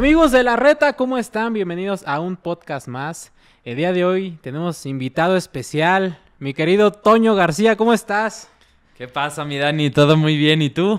Amigos de la reta, ¿cómo están? Bienvenidos a un podcast más. El día de hoy tenemos invitado especial, mi querido Toño García, ¿cómo estás? ¿Qué pasa, mi Dani? ¿Todo muy bien? ¿Y tú?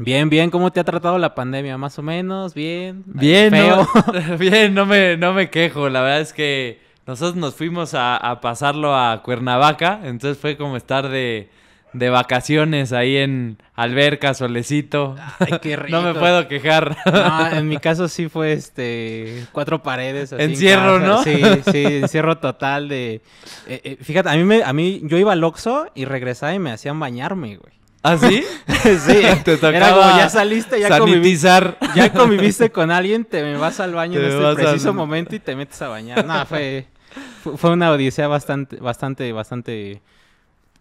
Bien, bien, ¿cómo te ha tratado la pandemia? Más o menos, bien. Eh, bien, feo. No, bien, no me, no me quejo. La verdad es que nosotros nos fuimos a pasarlo a Cuernavaca, entonces fue como estar de, de vacaciones ahí en alberca, solecito. Ay, qué rico. No me puedo quejar. No, en mi caso sí fue este cuatro paredes. encierro, ¿no? Sí, sí, encierro total de. Eh, eh, fíjate, a mí me, a mí yo iba al Oxxo y regresaba y me hacían bañarme, güey. ¿Ah, sí? sí. Te Era como, ya saliste, ya conviviste ya conviviste con alguien, te vas al baño en este preciso momento y te metes a bañar. No, fue, fue una odisea bastante, bastante, bastante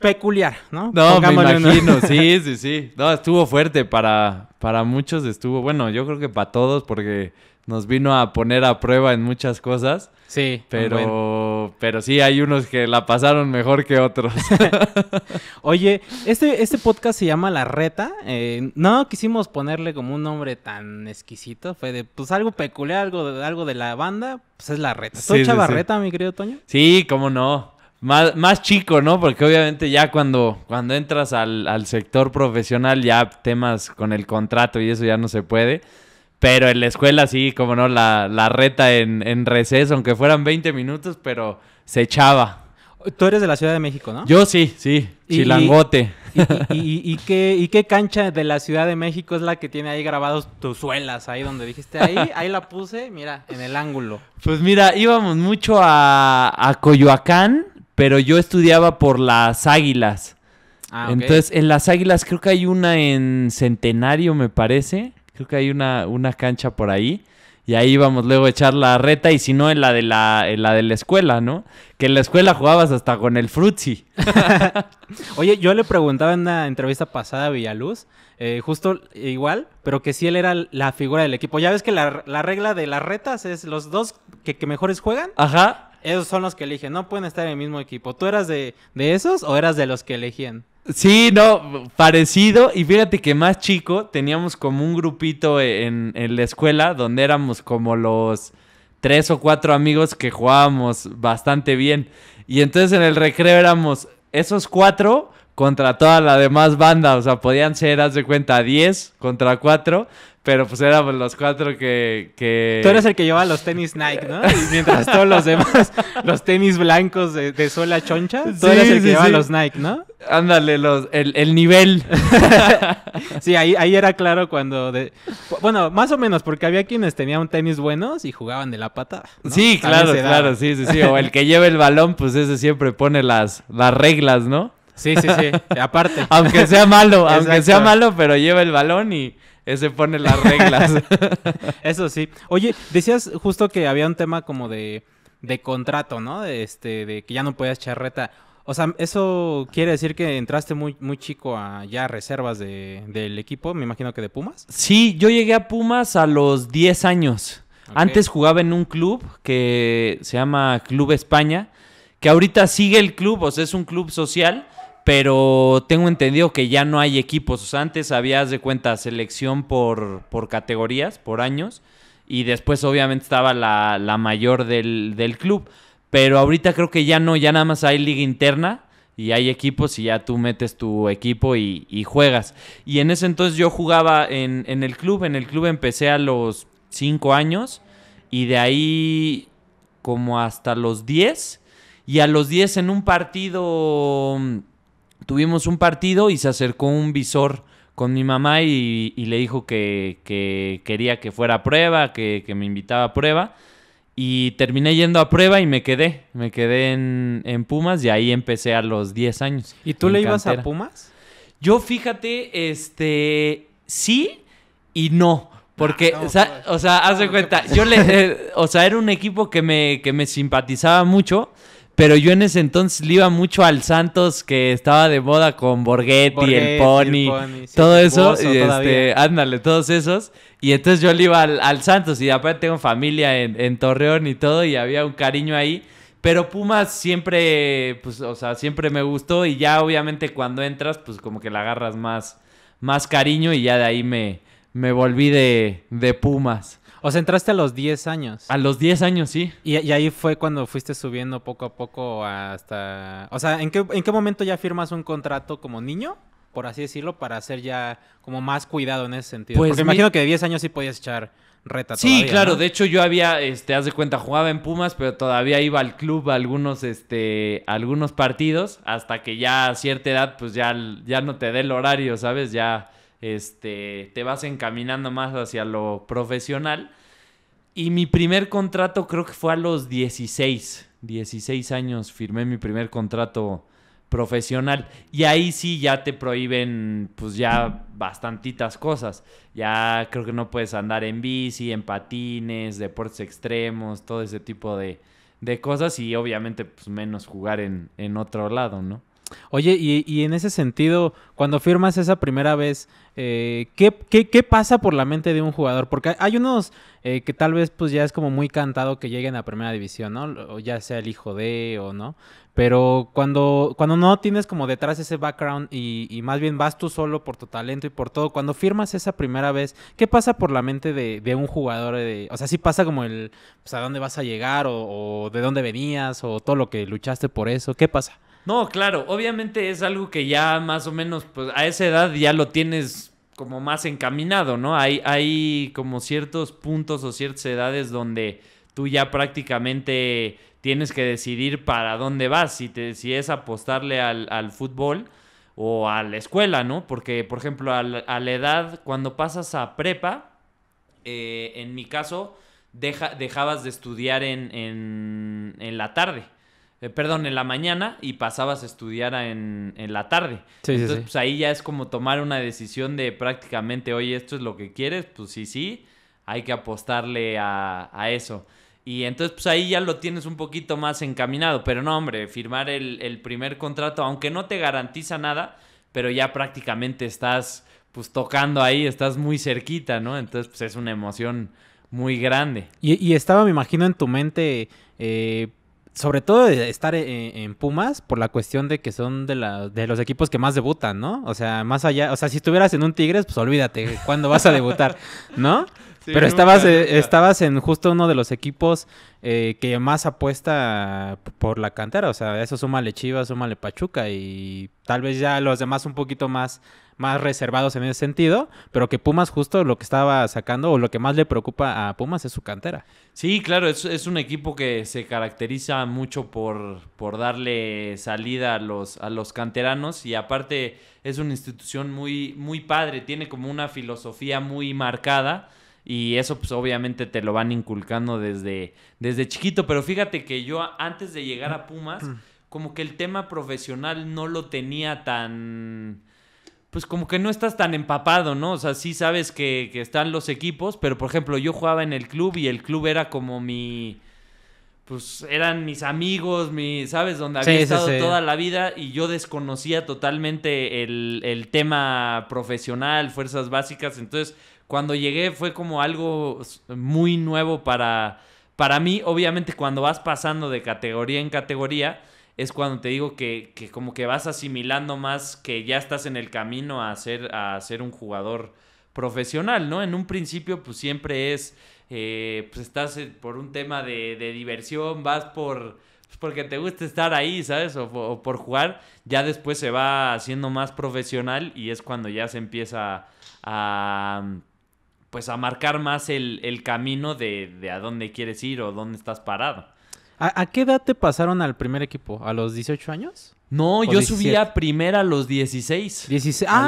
peculiar, ¿no? No, me imagino, sí, sí, sí. No, estuvo fuerte para, para muchos, estuvo, bueno, yo creo que para todos, porque nos vino a poner a prueba en muchas cosas. Sí. Pero, pero sí, hay unos que la pasaron mejor que otros. Oye, este, este podcast se llama La Reta. Eh, no quisimos ponerle como un nombre tan exquisito. Fue de, pues algo peculiar, algo, de algo de la banda, pues es La Reta. ¿Tú chavarreta, mi querido Toño? Sí, cómo no más, más chico, ¿no? Porque obviamente ya cuando, cuando entras al, sector profesional, ya temas con el contrato y eso ya no se puede. Pero en la escuela sí, como no, la, reta en, en receso, aunque fueran 20 minutos, pero se echaba. Tú eres de la Ciudad de México, ¿no? Yo sí, sí, chilangote. Y, y, y, qué, ¿Y qué cancha de la Ciudad de México es la que tiene ahí grabados tus suelas? Ahí donde dijiste, ahí, ahí la puse, mira, en el ángulo. Pues mira, íbamos mucho a, a Coyoacán pero yo estudiaba por las águilas. Ah, Entonces, en las águilas creo que hay una en Centenario, me parece. Creo que hay una, una cancha por ahí. Y ahí íbamos luego a echar la reta y si no, en la de la, de la escuela, ¿no? Que en la escuela jugabas hasta con el frutzi. Oye, yo le preguntaba en una entrevista pasada a Villaluz, eh, justo igual, pero que si él era la figura del equipo. Ya ves que la, regla de las retas es los dos que mejores juegan. Ajá esos son los que eligen, no pueden estar en el mismo equipo. ¿Tú eras de, esos o eras de los que elegían? Sí, no, parecido. Y fíjate que más chico teníamos como un grupito e, en, en, la escuela donde éramos como los tres o cuatro amigos que jugábamos bastante bien. Y entonces en el recreo éramos esos cuatro contra toda la demás banda. O sea, podían ser, haz de cuenta, 10 contra 4. Pero pues éramos los cuatro que, Tú eres el que llevaba los tenis Nike, ¿no? Y mientras todos los demás, los tenis blancos de, de sola choncha, tú eras el que llevaba los Nike, ¿no? Ándale, los, el, el nivel. sí, ahí, ahí era claro cuando... De... Bueno, más o menos, porque había quienes tenían tenis buenos y jugaban de la pata. Sí, claro, claro, sí, sí, sí. O el que lleva el balón, pues ese siempre pone las, las reglas, ¿no? Sí, sí, sí. Aparte. aunque sea malo, aunque sea malo, pero lleva el balón y se pone las reglas. Eso sí. Oye, decías justo que había un tema como de, contrato, ¿no? De, este, de que ya no podías charreta. O sea, ¿eso quiere decir que entraste muy, muy chico a ya reservas de, del equipo? Me imagino que de Pumas. Sí, yo llegué a Pumas a los 10 años. Antes jugaba en un club que se llama Club España, que ahorita sigue el club, o sea, es un club social pero tengo entendido que ya no hay equipos. antes habías de cuenta selección por, por categorías, por años, y después obviamente estaba la, mayor del, club. Pero ahorita creo que ya no, ya nada más hay liga interna y hay equipos y ya tú metes tu equipo y, juegas. Y en ese entonces yo jugaba en, en el club, en el club empecé a los 5 años y de ahí como hasta los 10. Y a los 10 en un partido tuvimos un partido y se acercó un visor con mi mamá y, le dijo que, quería que fuera a prueba, que, me invitaba a prueba. Y terminé yendo a prueba y me quedé. Me quedé en, Pumas y ahí empecé a los 10 años. ¿Y tú le ibas a Pumas? Yo fíjate, este, sí y no. Porque, ah, pues. o, sea, haz de ah, cuenta, yo le, o sea, era un equipo que me, que me simpatizaba mucho pero yo en ese entonces le iba mucho al Santos que estaba de moda con Borghetti, el Pony, todo eso. Y este, ándale, todos esos. Y entonces yo le iba al, Santos y aparte tengo familia en, Torreón y todo y había un cariño ahí. Pero Pumas siempre, pues, o sea, siempre me gustó y ya obviamente cuando entras, pues como que la agarras más, más cariño y ya de ahí me, me volví de, de Pumas. O sea, entraste a los 10 años. A los 10 años, sí. Y, ahí fue cuando fuiste subiendo poco a poco hasta... O sea, ¿en qué, momento ya firmas un contrato como niño? Por así decirlo, para hacer ya como más cuidado en ese sentido. Pues me imagino que de 10 años sí podías echar reta sí, claro, de hecho yo había, este, haz de cuenta, jugaba en Pumas, pero todavía iba al club algunos, este, algunos partidos, hasta que ya a cierta edad, pues ya, ya no te dé el horario, ¿sabes? Ya este, te vas encaminando más hacia lo profesional. Y mi primer contrato creo que fue a los 16, 16 años firmé mi primer contrato profesional. Y ahí sí ya te prohíben, pues ya bastantitas cosas. Ya creo que no puedes andar en bici, en patines, deportes extremos, todo ese tipo de, cosas. Y obviamente, pues menos jugar en, en otro lado, ¿no? Oye, y, y, en ese sentido, cuando firmas esa primera vez, eh, ¿qué, pasa por la mente de un jugador? Porque hay unos eh, que tal vez pues ya es como muy cantado que lleguen a primera división, ¿no? O ya sea el hijo de o no. Pero cuando, cuando no tienes como detrás ese background y, y, más bien vas tú solo por tu talento y por todo, cuando firmas esa primera vez, ¿qué pasa por la mente de, de un jugador? o sea, si pasa como el, pues a dónde vas a llegar o, o de dónde venías o todo lo que luchaste por eso, ¿qué pasa? No, claro, obviamente es algo que ya más o menos, pues a esa edad ya lo tienes como más encaminado, ¿no? Hay, hay como ciertos puntos o ciertas edades donde tú ya prácticamente tienes que decidir para dónde vas, si, te, si es apostarle al, fútbol o a la escuela, ¿no? Porque, por ejemplo, a la, edad, cuando pasas a prepa, eh, en mi caso, dejabas de estudiar en, en, en la tarde. Eh, perdón, en la mañana y pasabas a estudiar en, la tarde. Entonces, pues ahí ya es como tomar una decisión de prácticamente, oye, esto es lo que quieres, pues sí, sí, hay que apostarle a, eso. Y entonces, pues ahí ya lo tienes un poquito más encaminado. Pero no, hombre, firmar el, primer contrato, aunque no te garantiza nada, pero ya prácticamente estás, pues tocando ahí, estás muy cerquita, ¿no? Entonces, pues es una emoción muy grande. Y, estaba, me imagino, en tu mente, eh, sobre todo de estar e, e, en, Pumas por la cuestión de que son de, los equipos que más debutan, ¿no? O sea, más allá, o sea, si estuvieras en un Tigres, pues olvídate, ¿cuándo vas a debutar? ¿No? Pero estabas, eh, estabas en justo uno de los equipos eh, que más apuesta por la cantera, o sea, eso súmale Chivas, súmale Pachuca y tal vez ya los demás un poquito más más reservados en ese sentido, pero que Pumas justo lo que estaba sacando o lo que más le preocupa a Pumas es su cantera. Sí, claro, es, un equipo que se caracteriza mucho por, por darle salida a los, a los canteranos y aparte es una institución muy, muy padre, tiene como una filosofía muy marcada. Y eso pues obviamente te lo van inculcando desde, desde chiquito. Pero fíjate que yo antes de llegar a Pumas, mm. como que el tema profesional no lo tenía tan pues como que no estás tan empapado, ¿no? O sea, sí sabes que, que, están los equipos, pero por ejemplo yo jugaba en el club y el club era como mi... Pues eran mis amigos, mi, ¿sabes? Donde había estado toda la vida y yo desconocía totalmente el, el tema profesional, fuerzas básicas. Entonces, cuando llegué fue como algo muy nuevo para, para mí. Obviamente, cuando vas pasando de categoría en categoría, es cuando te digo que, como que vas asimilando más que ya estás en el camino a ser, a un jugador profesional, ¿no? En un principio pues siempre es, eh, pues estás eh, por un tema de, diversión, vas por, pues, porque te gusta estar ahí, ¿sabes? O, por jugar, ya después se va haciendo más profesional y es cuando ya se empieza a... pues a marcar más el, camino de, de a dónde quieres ir o dónde estás parado. ¿A, qué edad te pasaron al primer equipo? ¿A los 18 años? No, yo subía a primera a los 16. a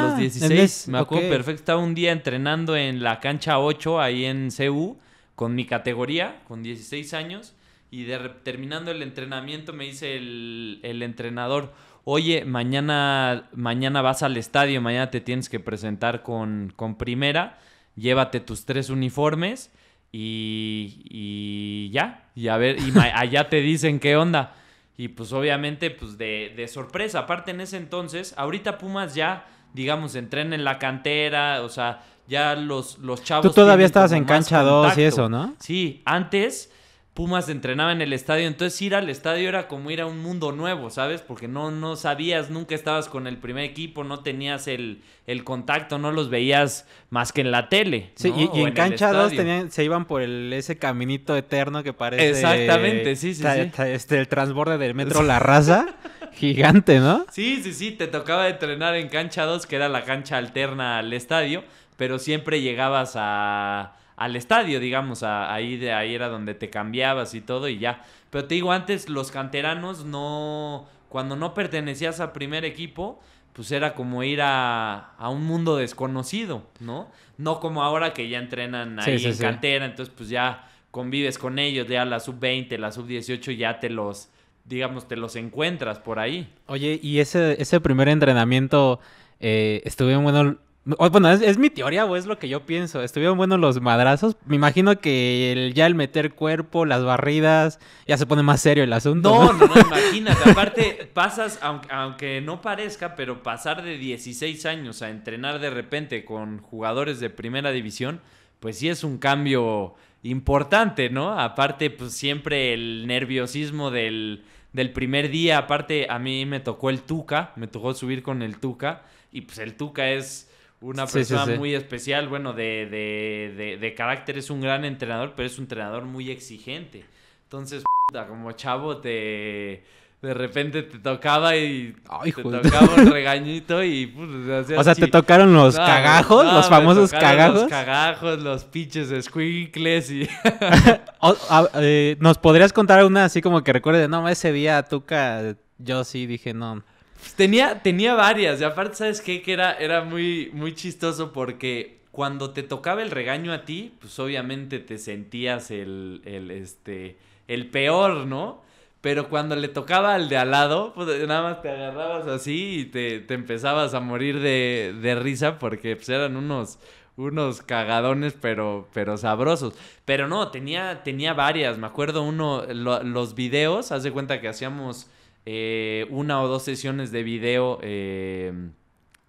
los 16. Ah, me acuerdo perfecto. Estaba un día entrenando en la cancha 8 ahí en CU con mi categoría, con 16 años. Y terminando el entrenamiento me dice el, entrenador, oye, mañana, mañana vas al estadio, mañana te tienes que presentar con, con primera, llévate tus tres uniformes y, y ya, y a ver, y allá te dicen qué onda. Y pues obviamente, pues de, sorpresa. Aparte en ese entonces, ahorita Pumas ya, digamos, entrena en la cantera, o sea, ya los, los chavos... Tú todavía estabas en cancha 2 y eso, ¿no? Sí, antes Pumas entrenaba en el estadio, entonces ir al estadio era como ir a un mundo nuevo, ¿sabes? Porque no, no sabías, nunca estabas con el primer equipo, no tenías el, contacto, no los veías más que en la tele. Sí, y, en, cancha dos se iban por el, ese caminito eterno que parece... Exactamente, sí, sí, sí. este, el transborde del metro La Raza, gigante, ¿no? Sí, sí, sí, te tocaba entrenar en cancha 2, que era la cancha alterna al estadio, pero siempre llegabas a al estadio, digamos, ahí, de, ahí era donde te cambiabas y todo y ya. Pero te digo, antes los canteranos no, cuando no pertenecías al primer equipo, pues era como ir a, a un mundo desconocido, ¿no? No como ahora que ya entrenan ahí en cantera, entonces pues ya convives con ellos, ya la sub-20, la sub-18, ya te los, digamos, te los encuentras por ahí. Oye, y ese, ese primer entrenamiento eh, en bueno bueno, es, mi teoría o es lo que yo pienso. Estuvieron buenos los madrazos. Me imagino que ya el meter cuerpo, las barridas, ya se pone más serio el asunto. No, no, no, imagínate. Aparte, pasas, aunque, no parezca, pero pasar de 16 años a entrenar de repente con jugadores de primera división, pues sí es un cambio importante, ¿no? Aparte, pues siempre el nerviosismo del, del primer día. Aparte, a mí me tocó el Tuca, me tocó subir con el Tuca. Y pues el Tuca es una persona muy especial, bueno, de, de, de, carácter, es un gran entrenador, pero es un entrenador muy exigente. Entonces, como chavo, te de repente te tocaba y te tocaba un regañito y pues, o, sea, te tocaron los cagajos, los famosos cagajos. Los cagajos, los pinches squinkles y eh, nos podrías contar una así como que recuerde, no, ese día Tuca yo sí dije, no. Tenía, tenía varias, y aparte, ¿sabes qué? Que era, era muy, muy chistoso porque cuando te tocaba el regaño a ti, pues obviamente te sentías el, el, este, el peor, ¿no? Pero cuando le tocaba al de al lado, pues nada más te agarrabas así y te, empezabas a morir de, risa porque pues, eran unos, unos cagadones, pero, pero sabrosos. Pero no, tenía, tenía varias. Me acuerdo uno, los videos, haz de cuenta que hacíamos eh, una o dos sesiones de video eh,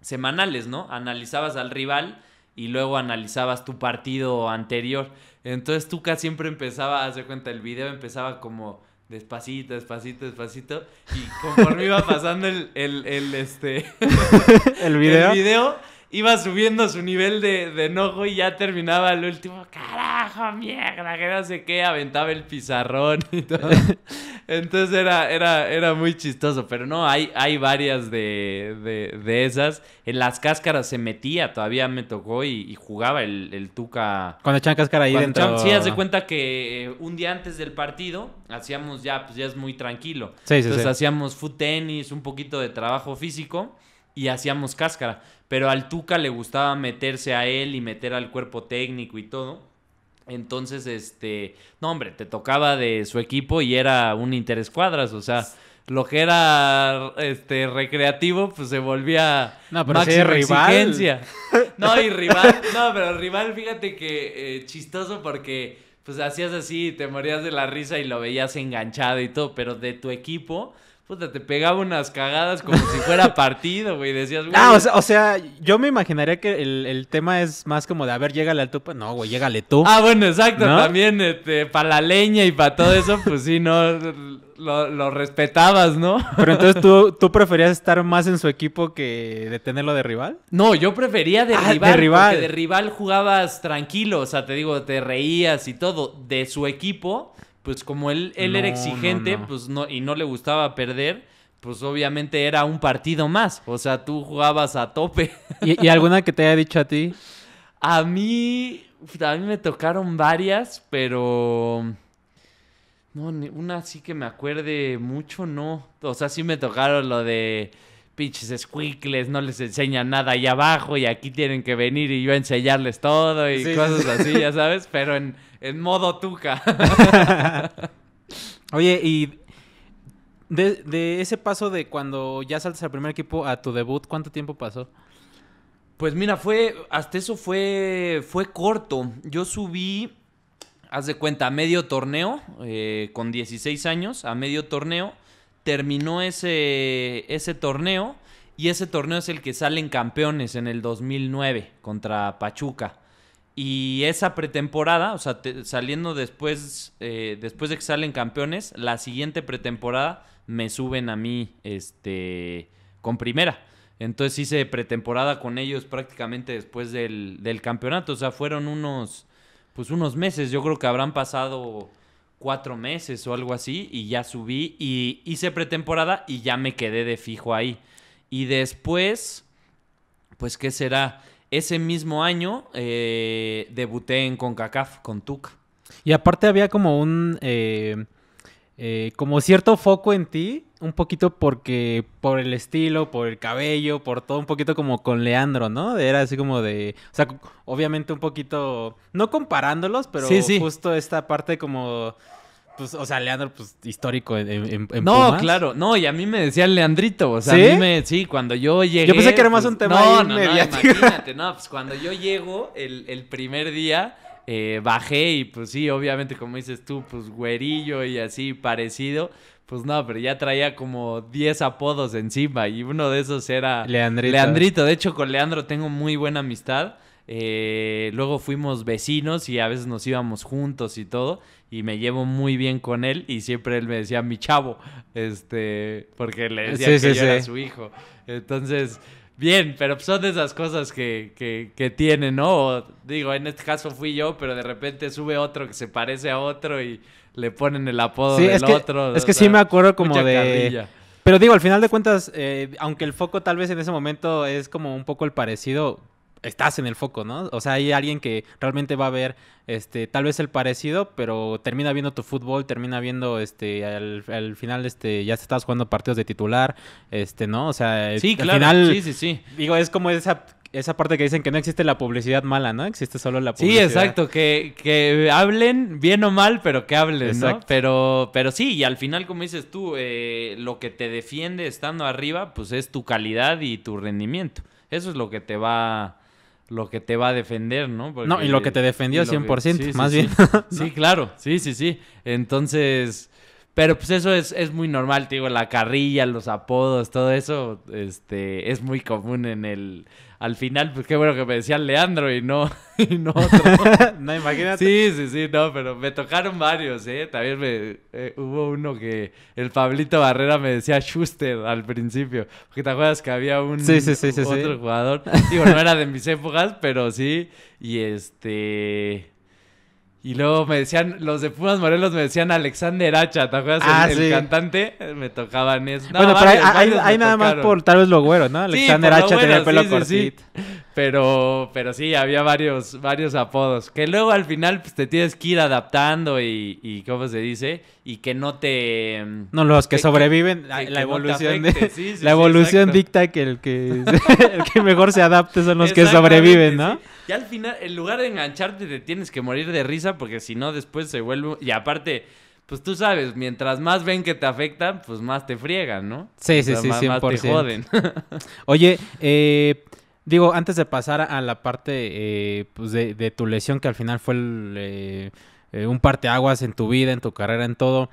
semanales, ¿no? Analizabas al rival y luego analizabas tu partido anterior. Entonces casi siempre empezaba, a hacer cuenta, el video empezaba como despacito, despacito, despacito. Y conforme iba pasando el, este, el El este, video iba subiendo su nivel de, enojo y ya terminaba el último, carajo, mierda, que no sé qué, aventaba el pizarrón y todo. Entonces era, era, era muy chistoso, pero no, hay, hay varias de, esas. En las cáscaras se metía, todavía me tocó y, jugaba el, Tuca. Cuando echan cáscara ahí dentro. sí, haz de cuenta que eh, un día antes del partido hacíamos ya, pues ya es muy tranquilo. Entonces hacíamos foot tenis, un poquito de trabajo físico y hacíamos cáscara. Pero al Tuca le gustaba meterse a él y meter al cuerpo técnico y todo. Entonces, este, no hombre, te tocaba de su equipo y era un interescuadras, o sea, lo que era este recreativo pues se volvía no, pero rival. No, y rival, no, pero rival, fíjate que eh, chistoso porque pues hacías así, te morías de la risa y lo veías enganchado y todo, pero de tu equipo puta, te pegaba unas cagadas como si fuera partido, güey. Decías, Ah, o sea, yo me imaginaría que el, tema es más como de, a ver, llégale al tú. No, güey, llégale tú. Ah, bueno, exacto. También, este, para la leña y para todo eso, pues sí, no. Lo, respetabas, ¿no? Pero entonces ¿tú, tú preferías estar más en su equipo que de tenerlo de rival. No, yo prefería de rival. Ah, de rival. Porque de rival jugabas tranquilo, o sea, te digo, te reías y todo. De su equipo pues como él, él era exigente, pues no, y no le gustaba perder, pues obviamente era un partido más. O sea, tú jugabas a tope. ¿Y, alguna que te haya dicho a ti? A mí, a mí me tocaron varias, pero... No, una sí que me acuerde mucho, no. O sea, sí me tocaron lo de pinches escuicles, no les enseñan nada ahí abajo y aquí tienen que venir y yo enseñarles todo y cosas así, ya sabes, pero en en modo tuca. Oye, y de, ese paso de cuando ya saltas al primer equipo a tu debut, ¿cuánto tiempo pasó? Pues mira, fue, hasta eso fue, fue corto. Yo subí, haz de cuenta, a medio torneo, eh, con 16 años, a medio torneo. Terminó ese, ese torneo y ese torneo es el que salen campeones en el 2009 contra Pachuca. Y esa pretemporada, o sea, saliendo después, eh, después de que salen campeones, la siguiente pretemporada me suben a mí este, con primera. Entonces hice pretemporada con ellos prácticamente después del, del campeonato. O sea, fueron unos, pues unos meses. Yo creo que habrán pasado cuatro meses o algo así y ya subí y hice pretemporada y ya me quedé de fijo ahí. Y después, pues, ¿qué será? Ese mismo año eh, debuté en CONCACAF con Tuca. Y aparte había como un... Eh, eh, como cierto foco en ti, un poquito porque por el estilo, por el cabello, por todo, un poquito como con Leandro, ¿no? Era así como de, o sea, obviamente un poquito, no comparándolos, pero justo esta parte como pues, o sea, Leandro, pues, histórico en, en, No, claro. No, y a mí me decía Leandrito. O sea, ¿Sí? a mí me... Sí, cuando yo llegué... Yo pensé que era más un pues, tema no, no, no, imagínate. No, pues, cuando yo llego el, primer día... Eh, bajé y pues sí, obviamente como dices tú, pues güerillo y así parecido, pues no, pero ya traía como 10 apodos encima y uno de esos era Leandrito. Leandrito. De hecho, con Leandro tengo muy buena amistad. Eh, luego fuimos vecinos y a veces nos íbamos juntos y todo. Y me llevo muy bien con él y siempre él me decía mi chavo, este, porque le decía que yo era su hijo. Entonces, bien, pero son de esas cosas que, que, tiene, ¿no? digo, en este caso fui yo, pero de repente sube otro que se parece a otro y le ponen el apodo del otro. Es que sí me acuerdo como de... Carrilla. Pero digo, al final de cuentas, eh, aunque el foco tal vez en ese momento es como un poco el parecido, estás en el foco, ¿no? O sea, hay alguien que realmente va a ver, este, tal vez el parecido, pero termina viendo tu fútbol, termina viendo, este, al, final, este, ya estás jugando partidos de titular, este, ¿no? O sea, eh, al final, sí, sí, sí. Digo, es como esa esa parte que dicen que no existe la publicidad mala, ¿no? Existe solo la publicidad. Sí, exacto, que, que hablen bien o mal, pero que hablen, ¿no? Pero, pero sí, y al final, como dices tú, eh, lo que te defiende estando arriba, pues es tu calidad y tu rendimiento. Eso es lo que te va lo que te va a defender, ¿no? no, y lo que te defendió 100%, más bien. sí, claro, sí, sí, sí. Entonces, pero pues eso es, muy normal, te digo, la carrilla, los apodos, todo eso, este, es muy común en el... Al final, pues qué bueno que me decían Leandro y no, no otro. no, imagínate. Sí, sí, sí, no, pero me tocaron varios, ¿eh? También me, eh, hubo uno que el Pablito Barrera me decía Schuster al principio. Porque te acuerdas que había un otro jugador. Digo, no era de mis épocas, pero sí. Y este... Y luego me decían, los de Pumas Morelos me decían Alexander Hacha, ¿te acuerdas? Ah, el, cantante, me tocaban eso. bueno, pero hay, nada más por tal vez lo güero, ¿no? Alexander Hacha tenía el pelo cortito. Pero, pero sí, había varios, varios apodos. Que luego al final pues, te tienes que ir adaptando y, ¿cómo se dice? Y que no te... No, los que, sobreviven, la, evolución, la evolución dicta que, el que mejor se adapte son los que sobreviven, ¿no? Y al final, en lugar de engancharte, te tienes que morir de risa porque si no, después se vuelve. Y aparte, pues tú sabes, mientras más ven que te afectan, pues más te friegan, ¿no? Sí, sí, sí, 100%. te joden. Oye, eh, digo, antes de pasar a la parte eh, pues de, tu lesión, que al final fue el, eh, eh, un parteaguas en tu vida, en tu carrera, en todo.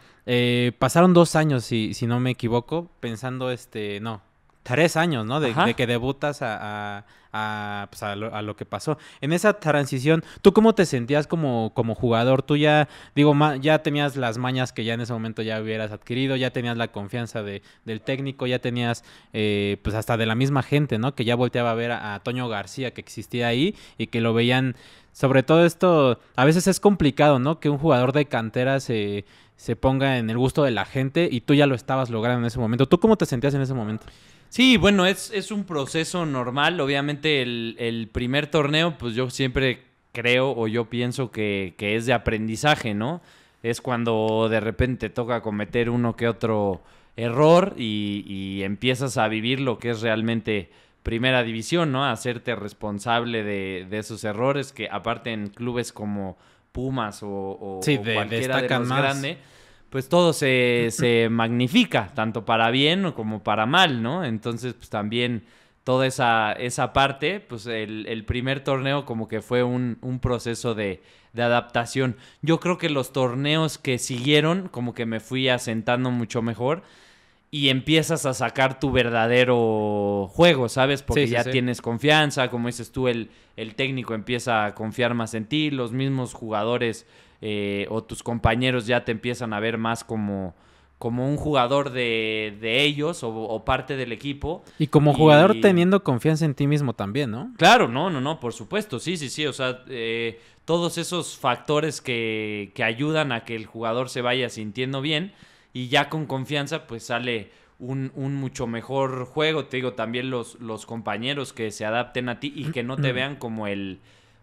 pasaron dos años, si, si no me equivoco, pensando, este, no, tres años, ¿no? De, que debutas a a, pues, a, lo, que pasó. En esa transición, ¿tú cómo te sentías como, como jugador? Tú ya, digo, ya tenías las mañas que ya en ese momento ya hubieras adquirido, ya tenías la confianza del técnico, ya tenías eh, pues hasta de la misma gente, ¿no? Que ya volteaba a ver a, a Toño García que existía ahí y que lo veían sobre todo esto, a veces es complicado, ¿no? Que un jugador de cantera se, se, ponga en el gusto de la gente y tú ya lo estabas logrando en ese momento. ¿Tú cómo te sentías en ese momento? Sí, bueno, es, es un proceso normal. Obviamente el, el, primer torneo, pues yo siempre creo o yo pienso que, es de aprendizaje, ¿no? Es cuando de repente toca cometer uno que otro error y, empiezas a vivir lo que es realmente primera división, ¿no? hacerte responsable de, esos errores que aparte en clubes como Pumas o, de, cualquiera de los más pues todo se, magnifica, tanto para bien como para mal, ¿no? Entonces, pues también toda esa, esa parte, pues el, primer torneo como que fue un, proceso de, adaptación. Yo creo que los torneos que siguieron como que me fui asentando mucho mejor y empiezas a sacar tu verdadero juego, ¿sabes? Porque ya tienes confianza, como dices tú, el, el técnico empieza a confiar más en ti, los mismos jugadores eh, o tus compañeros ya te empiezan a ver más como, como un jugador de, de ellos o, parte del equipo. Y como jugador teniendo confianza en ti mismo también, ¿no? Claro, no, no, no, por supuesto, sí, sí, sí, o sea, eh, todos esos factores que, que ayudan a que el jugador se vaya sintiendo bien y ya con confianza pues sale un, un, mucho mejor juego. Te digo, también los, los compañeros que se adapten a ti y que no te mm. vean como el,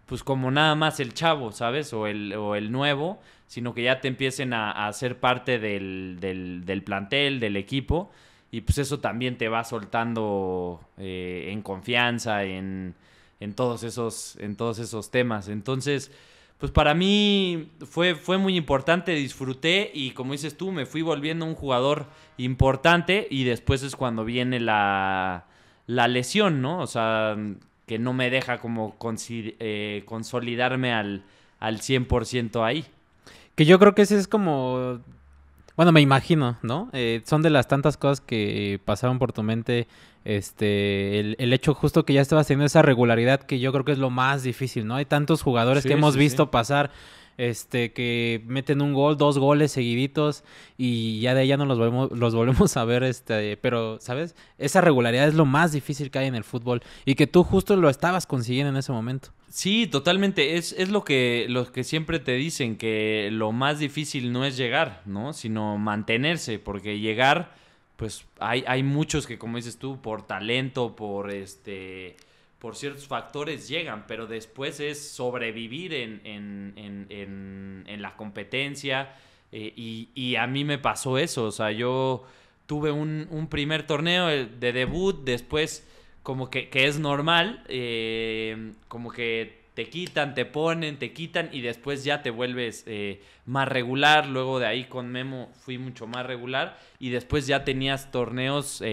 pues como nada más el chavo, ¿sabes? O el, nuevo, sino que ya te empiecen a, hacer ser parte del, plantel, del equipo, y pues eso también te va soltando eh, en confianza, en, todos esos, en todos esos temas. Entonces, pues para mí fue, fue muy importante, disfruté y como dices tú, me fui volviendo un jugador importante y después es cuando viene la, la lesión, ¿no? O sea, que no me deja como eh, consolidarme al, al 100% ahí. Que yo creo que ese es como... Bueno, me imagino, ¿no? Eh, son de las tantas cosas que pasaron por tu mente, este, el, hecho justo que ya estabas teniendo esa regularidad que yo creo que es lo más difícil, ¿no? Hay tantos jugadores que hemos visto pasar este, que meten un gol, dos goles seguiditos y ya de allá no los volvemos, los volvemos a ver, este, pero, ¿sabes? Esa regularidad es lo más difícil que hay en el fútbol y que tú justo lo estabas consiguiendo en ese momento. Sí, totalmente. Es, lo, que, los que siempre te dicen, que lo más difícil no es llegar, ¿no? Sino mantenerse, porque llegar, pues hay, hay muchos que, como dices tú, por talento, por este por ciertos factores llegan, pero después es sobrevivir en, en, en, en la competencia. Eh, y, a mí me pasó eso, o sea, yo tuve un, primer torneo eh, de debut, después como que, que es normal, eh, como que te quitan, te ponen, te quitan y después ya te vuelves más regular. Luego de ahí con Memo fui mucho más regular y después ya tenías torneos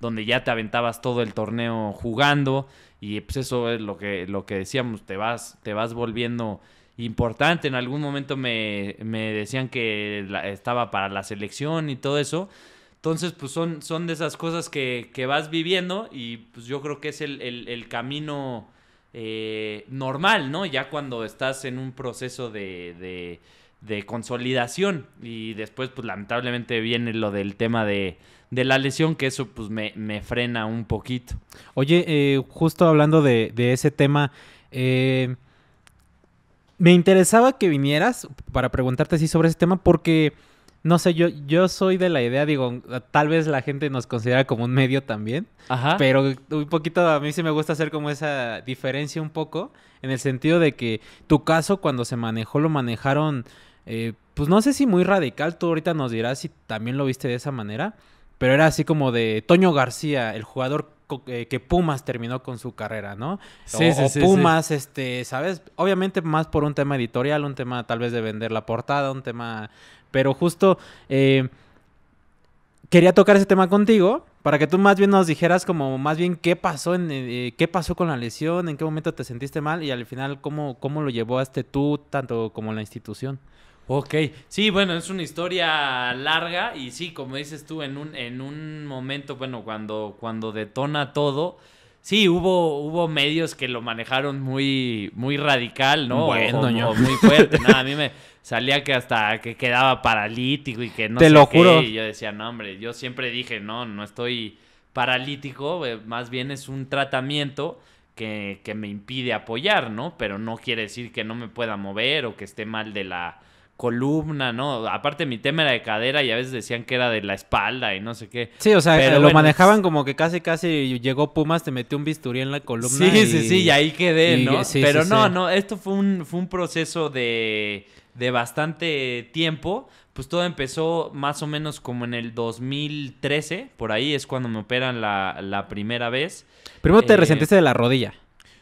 donde ya te aventabas todo el torneo jugando. Y pues eso es lo que, lo que decíamos, te vas, te vas volviendo importante. En algún momento me, decían que estaba para la selección y todo eso. Entonces, pues son, son de esas cosas que, vas viviendo y pues yo creo que es el, camino eh, normal, ¿no? Ya cuando estás en un proceso de, de consolidación y después, pues lamentablemente viene lo del tema de, de la lesión, que eso pues me, frena un poquito. Oye, eh, justo hablando de, ese tema, eh, me interesaba que vinieras para preguntarte así sobre ese tema porque... No sé, yo, yo soy de la idea, digo, tal vez la gente nos considera como un medio también, Ajá. pero un poquito a mí sí me gusta hacer como esa diferencia un poco, en el sentido de que tu caso cuando se manejó lo manejaron, eh, pues no sé si muy radical, tú ahorita nos dirás si también lo viste de esa manera, pero era así como de Toño García, el jugador eh, que Pumas terminó con su carrera, ¿no? Sí, o, Pumas, este, ¿sabes? Obviamente más por un tema editorial, un tema tal vez de vender la portada, un tema, pero justo eh, quería tocar ese tema contigo para que tú más bien nos dijeras como más bien qué pasó en eh, qué pasó con la lesión, en qué momento te sentiste mal y al final cómo cómo lo llevó este tú tanto como la institución. Ok, sí, bueno, es una historia larga y sí, como dices tú, en un, en un momento, bueno, cuando, cuando detona todo, sí, hubo, hubo medios que lo manejaron muy, muy radical, ¿no? Bueno, muy fuerte, nada, a mí me salía que hasta que quedaba paralítico y que no Te sé lo juro. y yo decía, no, hombre, yo siempre dije, no, no estoy paralítico, eh, más bien es un tratamiento que, que me impide apoyar, ¿no? Pero no quiere decir que no me pueda mover o que esté mal de la columna, ¿no? Aparte mi tema era de cadera y a veces decían que era de la espalda y no sé qué. Sí, o sea, Pero lo manejaban como que casi casi llegó Pumas, te metió un bisturí en la columna. Sí, sí, sí, y ahí quedé, ¿no? Pero no, no, esto fue un, fue un proceso de, de bastante tiempo. Pues todo empezó más o menos como en el 2013, por ahí es cuando me operan la, la primera vez. Primero te eh, resentiste de la rodilla.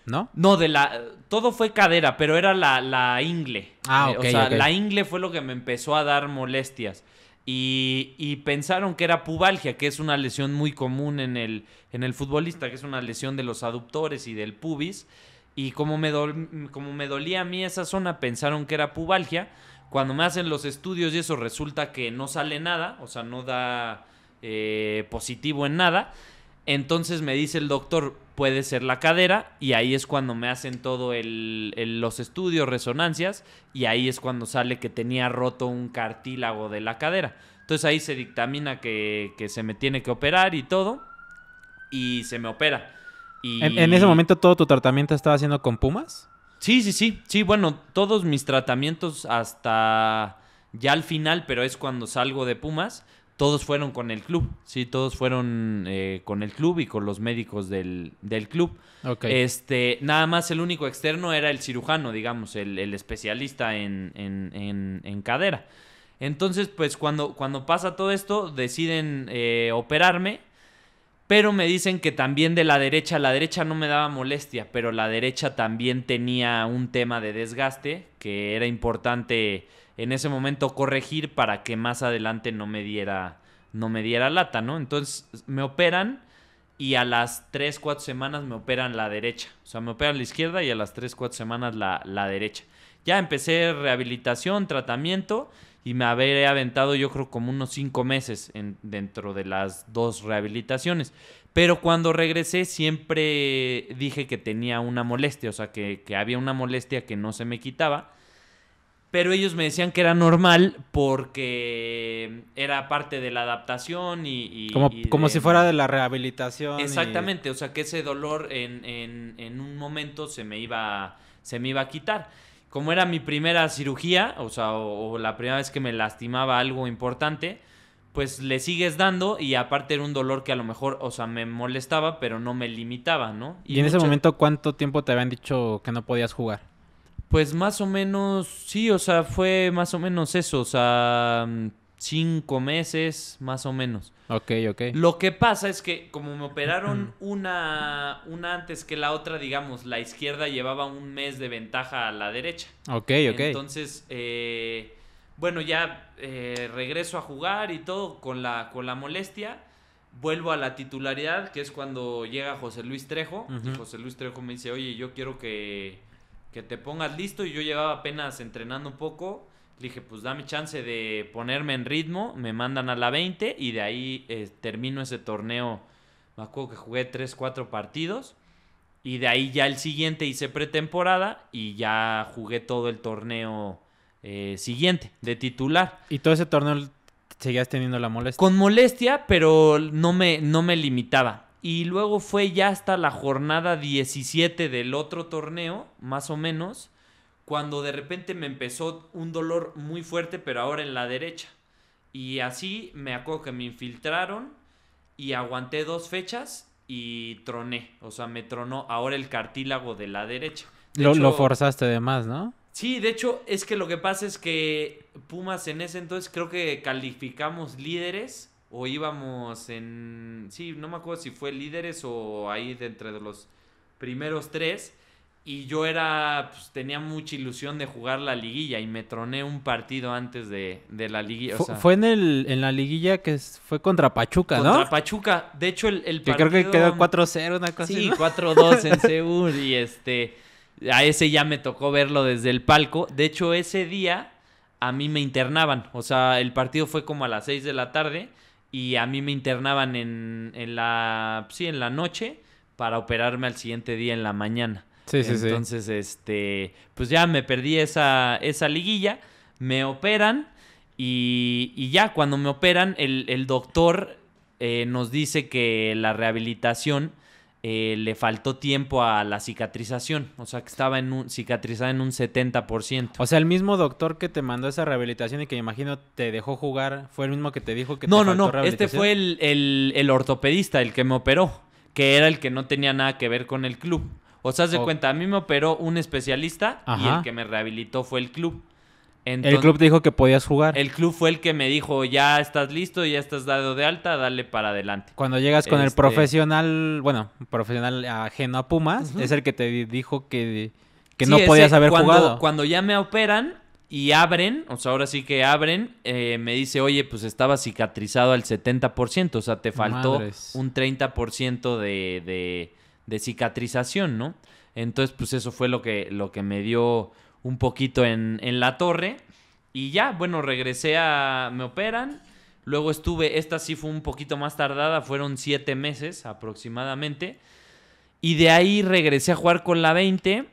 ¿No? No, de la. Todo fue cadera, pero era la, la ingle. Ah, eh, o sea, la ingle fue lo que me empezó a dar molestias. Y, y, pensaron que era pubalgia, que es una lesión muy común en el, en el futbolista, que es una lesión de los aductores y del pubis. Y como me, como me dolía a mí esa zona, pensaron que era pubalgia. Cuando me hacen los estudios y eso resulta que no sale nada, o sea, no da eh, positivo en nada. Entonces me dice el doctor, puede ser la cadera, y ahí es cuando me hacen todo los estudios, resonancias, y ahí es cuando sale que tenía roto un cartílago de la cadera. Entonces ahí se dictamina que, se me tiene que operar y todo, y se me opera. Y... ¿En, ¿En, ese momento todo tu tratamiento estaba haciendo con pumas? Sí, sí, sí, sí, bueno, todos mis tratamientos hasta ya al final, pero es cuando salgo de pumas todos fueron con el club, sí, todos fueron eh, con el club y con los médicos del, club. Este, nada más el único externo era el cirujano, digamos, el, especialista en, en, cadera. Entonces, pues cuando, cuando pasa todo esto, deciden eh, operarme, pero me dicen que también de la derecha, la derecha no me daba molestia, pero la derecha también tenía un tema de desgaste que era importante en ese momento corregir para que más adelante no me diera, no me diera lata, ¿no? Entonces me operan y a las 3, 4 semanas me operan la derecha. O sea, me operan la izquierda y a las 3, 4 semanas la, derecha. Ya empecé rehabilitación, tratamiento y me habré aventado yo creo como unos 5 meses en, dentro de las dos rehabilitaciones. Pero cuando regresé siempre dije que tenía una molestia, o sea, que, que había una molestia que no se me quitaba pero ellos me decían que era normal porque era parte de la adaptación y... como, si fuera de la rehabilitación. Exactamente, o sea que ese dolor en, un momento se me, iba, se me iba a quitar. Como era mi primera cirugía, o sea, o, la primera vez que me lastimaba algo importante, pues le sigues dando y aparte era un dolor que a lo mejor, o sea, me molestaba, pero no me limitaba, ¿no? Y, en ese momento, ¿cuánto tiempo te habían dicho que no podías jugar? Pues más o menos, sí, o sea, fue más o menos eso, o sea, mm, cinco meses, más o menos. Ok, ok. Lo que pasa es que como me operaron mm. una, una antes que la otra, digamos, la izquierda llevaba un mes de ventaja a la derecha. Ok, ok. Entonces, eh, bueno, ya eh, regreso a jugar y todo con la, con la molestia. Vuelvo a la titularidad, que es cuando llega José Luis Trejo. José Luis Trejo me dice, oye, yo quiero que que te pongas listo y yo llevaba apenas entrenando un poco. Le dije, pues dame chance de ponerme en ritmo, me mandan a la 20 y de ahí eh, termino ese torneo. Me acuerdo que jugué 3, 4 partidos y de ahí ya el siguiente hice pretemporada y ya jugué todo el torneo eh, siguiente de titular. ¿Y todo ese torneo seguías teniendo la molestia? Con molestia, pero no me, no me limitaba. Y luego fue ya hasta la jornada 17 del otro torneo, más o menos, cuando de repente me empezó un dolor muy fuerte, pero ahora en la derecha. Y así me acuerdo que me infiltraron y aguanté dos fechas y troné. O sea, me tronó ahora el cartílago de la derecha. lo, lo forzaste de más, ¿no? Sí, de hecho, es que lo que pasa es que Pumas en ese entonces creo que calificamos líderes o íbamos en, sí, no me acuerdo si fue líderes o ahí de entre los primeros tres. Y yo era, pues, tenía mucha ilusión de jugar la liguilla y me troné un partido antes de, de la liguilla. fue en, el, en la liguilla que fue contra Pachuca, ¿no? Contra Pachuca. De hecho, el, el partido... creo que quedó 4-0, una cosa Sí, 4-2 en Seúl y este... A ese ya me tocó verlo desde el palco. De hecho, ese día a mí me internaban. O sea, el partido fue como a las 6 de la tarde y a mí me internaban en, en la, sí, en la noche para operarme al siguiente día en la mañana. Sí, sí, Entonces, este, pues ya me perdí esa, esa liguilla, me operan y, y ya cuando me operan, el, el doctor eh, nos dice que la rehabilitación eh, le faltó tiempo a la cicatrización, o sea que estaba en un, cicatrizada en un 70%. O sea, el mismo doctor que te mandó esa rehabilitación y que me imagino te dejó jugar, fue el mismo que te dijo que... No, te no, no, este fue el, ortopedista, el que me operó, que era el que no tenía nada que ver con el club. O sea, haz de cuenta, a mí me operó un especialista y el que me rehabilitó fue el club el club te dijo que podías jugar. El club fue el que me dijo, ya estás listo, ya estás dado de alta, dale para adelante. Cuando llegas con el este, profesional, bueno, profesional ajeno a Pumas, es el que te dijo que, que no podías haber jugado. Cuando ya me operan y abren, o sea, ahora sí que abren, eh, me dice, oye, pues estaba cicatrizado al 70%, o sea, te faltó un 30% de, de, de cicatrización, ¿no? Entonces, pues eso fue lo que, lo que me dio un poquito en, la torre. Y ya, bueno, regresé a... Me operan. Luego estuve, esta sí fue un poquito más tardada, fueron siete meses aproximadamente. Y de ahí regresé a jugar con la 20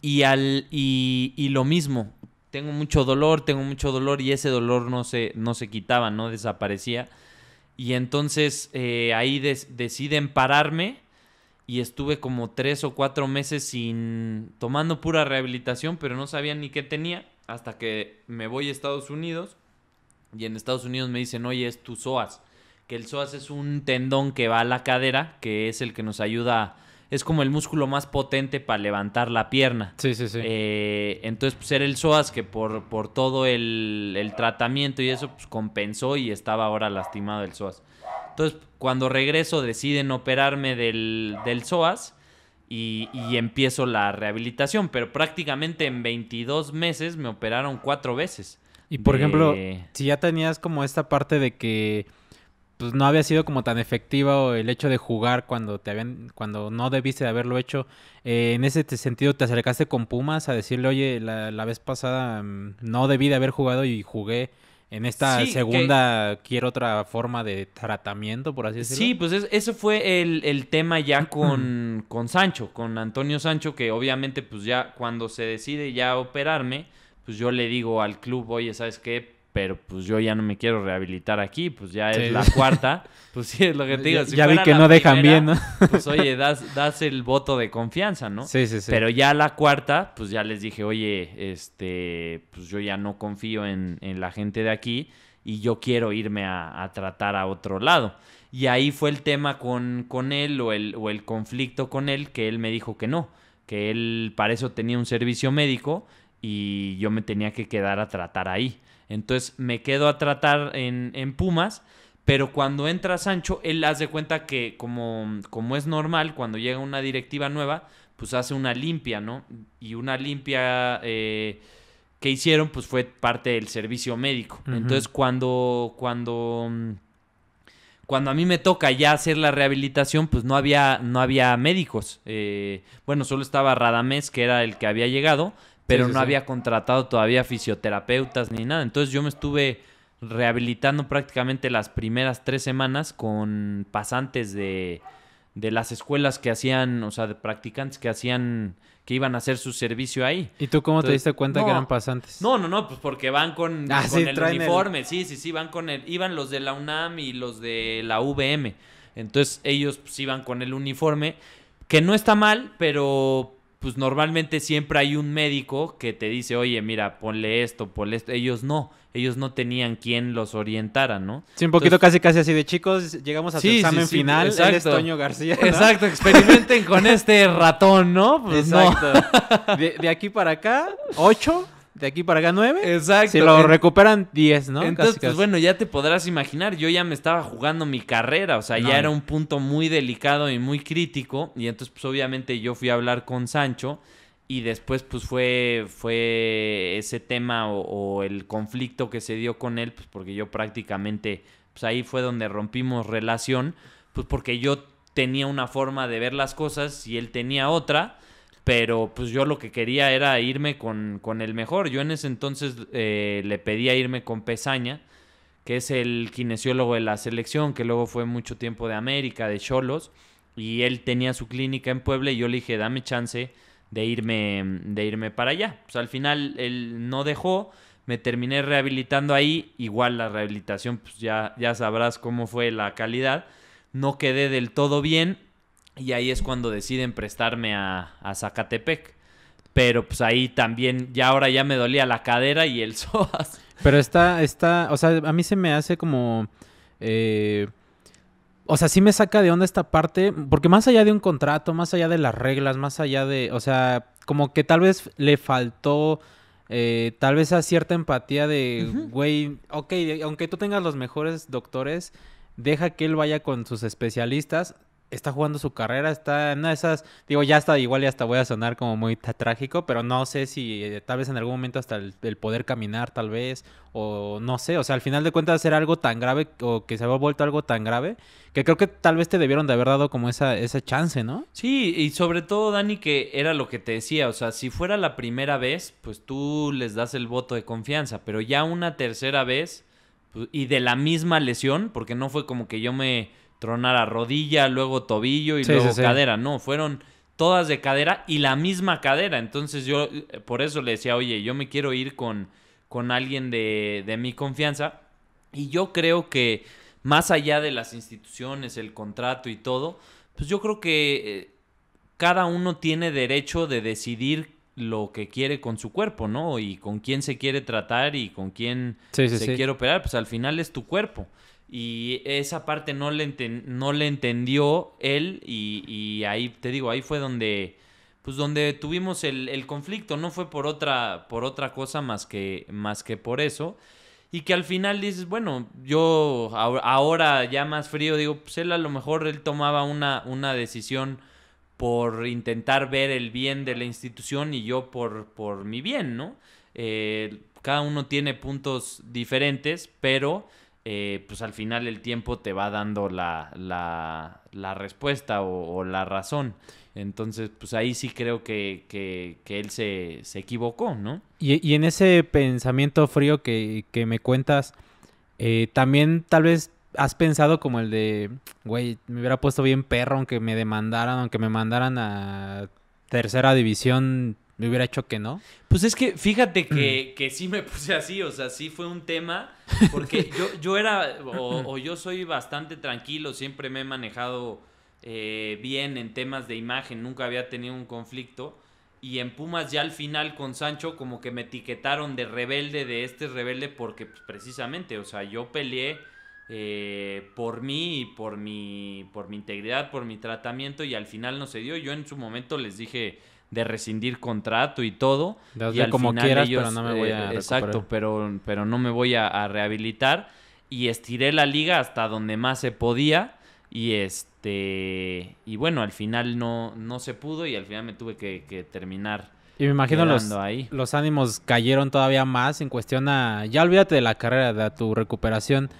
y, al, y, lo mismo. Tengo mucho dolor, tengo mucho dolor y ese dolor no se, no se quitaba, no desaparecía. Y entonces eh, ahí deciden pararme y estuve como tres o cuatro meses sin tomando pura rehabilitación, pero no sabía ni qué tenía hasta que me voy a Estados Unidos y en Estados Unidos me dicen, oye, es tu psoas, que el psoas es un tendón que va a la cadera, que es el que nos ayuda a es como el músculo más potente para levantar la pierna. Sí, sí, sí. Eh, entonces, pues era el psoas que por, por todo el, tratamiento y eso, pues compensó y estaba ahora lastimado el psoas. Entonces, cuando regreso, deciden operarme del, del psoas y, empiezo la rehabilitación. Pero prácticamente en 22 meses me operaron cuatro veces. Y por ejemplo, si ya tenías como esta parte de que pues no había sido como tan efectiva el hecho de jugar cuando te habían, cuando no debiste de haberlo hecho. Eh, en ese sentido, te acercaste con Pumas a decirle, oye, la, vez pasada mm, no debí de haber jugado y jugué. En esta segunda quiero otra forma de tratamiento, por así decirlo. Sí, pues eso fue el, el, tema ya con, con Sancho, con Antonio Sancho, que obviamente pues ya cuando se decide ya operarme, pues yo le digo al club, oye, ¿sabes qué? pero pues yo ya no me quiero rehabilitar aquí, pues ya es la cuarta. Pues sí, es lo que te digo. ya vi que no dejan bien, ¿no? Pues oye, das, das, el voto de confianza, ¿no? Sí, sí, sí. Pero ya la cuarta, pues ya les dije, oye, este, pues yo ya no confío en, la gente de aquí y yo quiero irme a, tratar a otro lado. Y ahí fue el tema con, con él o el, o el conflicto con él, que él me dijo que no, que él para eso tenía un servicio médico y yo me tenía que quedar a tratar ahí. Entonces me quedo a tratar en, Pumas. Pero cuando entra Sancho, él hace cuenta que, como, como es normal, cuando llega una directiva nueva, pues hace una limpia, ¿no? Y una limpia eh, que hicieron, pues fue parte del servicio médico. Entonces, cuando, cuando, cuando a mí me toca ya hacer la rehabilitación, pues no había, no había médicos. Eh, bueno, solo estaba Radamés, que era el que había llegado, pero no había contratado todavía fisioterapeutas ni nada. Entonces yo me estuve rehabilitando prácticamente las primeras tres semanas con pasantes de, de las escuelas que hacían, o sea, de practicantes que hacían, que iban a hacer su servicio ahí. ¿Y tú cómo te diste cuenta que eran pasantes? No, no, no, pues porque van con, ah, el uniforme, sí, sí, sí, van con el, iban los de la UNAM y los de la VM. Entonces ellos pues, iban con el uniforme, que no está mal, pero pues normalmente siempre hay un médico que te dice, oye, mira, ponle esto, ponle esto. Ellos no, ellos no tenían quien los orientara, ¿no? Sí, un poquito casi casi así de chicos, llegamos a tu examen final, Toño García. Exacto, experimenten con este ratón, ¿no? Pues de, de, aquí para acá, ocho, de aquí para acá nueve. Exacto. Si lo recuperan diez, ¿no? Entonces, pues bueno, ya te podrás imaginar, yo ya me estaba jugando mi carrera, o sea, ya era un punto muy delicado y muy crítico, y entonces pues obviamente yo fui a hablar con Sancho. Y después, pues fue, fue ese tema o, o, el conflicto que se dio con él, pues porque yo prácticamente, pues ahí fue donde rompimos relación, pues porque yo tenía una forma de ver las cosas y él tenía otra, pero pues yo lo que quería era irme con, el mejor. Yo en ese entonces eh, le le a irme con Pesaña, que es el kinesiólogo de la selección, que luego fue mucho tiempo de América, de Cholos, y él tenía su clínica en Puebla y yo le dije, dame chance de irme, de irme para allá. Pues al final él no dejó, me terminé rehabilitando ahí, igual la rehabilitación, pues ya, ya sabrás cómo fue la calidad. No quedé del todo bien, y ahí es cuando deciden prestarme a, a Zacatepec. Pero pues ahí también, ya ahora ya me dolía la cadera y el psoas. Pero está, está, o sea, a mí se me hace como... Eh, o sea, sí me saca de onda esta parte, porque más allá de un contrato, más allá de las reglas, más allá de, o sea, como que tal vez le faltó eh, tal vez a cierta empatía de, güey, ok, aunque tú tengas los mejores doctores, deja que él vaya con sus especialistas, está jugando su carrera, está en esas, digo, ya está, igual ya hasta voy a sonar como muy trágico, pero no sé si eh, tal vez en algún momento hasta el, poder caminar tal vez, o no sé, o sea, al final de cuentas era algo tan grave o que se había vuelto algo tan grave, que creo que tal vez te debieron de haber dado como esa, esa chance, ¿no? Sí, y sobre todo, Dani, que era lo que te decía, o sea, si fuera la primera vez, pues tú les das el voto de confianza, pero ya una tercera vez, pues, y de la misma lesión, porque no fue como que yo me tronar a rodilla, luego tobillo y luego cadera. No, fueron todas de cadera y la misma cadera. Entonces yo eh, por eso le decía, oye, yo me quiero ir con, con alguien de, de mi confianza. Y yo creo que más allá de las instituciones, el contrato y todo, pues yo creo que eh, cada uno tiene derecho de decidir lo que quiere con su cuerpo, ¿no? Y con quién se quiere tratar y con quién se quiere operar, pues al final es tu cuerpo. Y esa parte no le, no le entendió él y, ahí, te digo, ahí fue donde, pues donde tuvimos el, el, conflicto, no fue por otra, por otra cosa más que, más que por eso. Y que al final dices, bueno, yo ahora ya más frío, digo, pues él a lo mejor él tomaba una, una decisión por intentar ver el bien de la institución y yo por, por mi bien, ¿no? Eh, cada uno tiene puntos diferentes, pero eh, pues al final el tiempo te va dando la, la, respuesta o, la razón. Entonces, pues ahí sí creo que, él se, equivocó, ¿no? Y, en ese pensamiento frío que, que me cuentas, eh, también tal vez has pensado como el de, güey, me hubiera puesto bien perro aunque me demandaran, aunque me mandaran a tercera división me hubiera hecho que no. Pues es que fíjate que, mm. que sí me puse así, o sea, sí fue un tema, porque yo, yo era, o, yo soy bastante tranquilo, siempre me he manejado eh, bien en temas de imagen, nunca había tenido un conflicto. Y en Pumas ya al final con Sancho como que me etiquetaron de rebelde, de este rebelde, porque pues, precisamente, o sea, yo peleé eh, por mí y por mi, por mi integridad, por mi tratamiento, y al final no se dio. Yo en su momento les dije de rescindir contrato y todo. y como final quieras, pero no me voy a eh, Exacto, pero, pero no me voy a, rehabilitar. Y estiré la liga hasta donde más se podía. Y este. Y bueno, al final no, no se pudo. Y al final me tuve que, terminar. Y me imagino los, los ánimos cayeron todavía más en cuestión a. Ya olvídate de la carrera, de tu recuperación.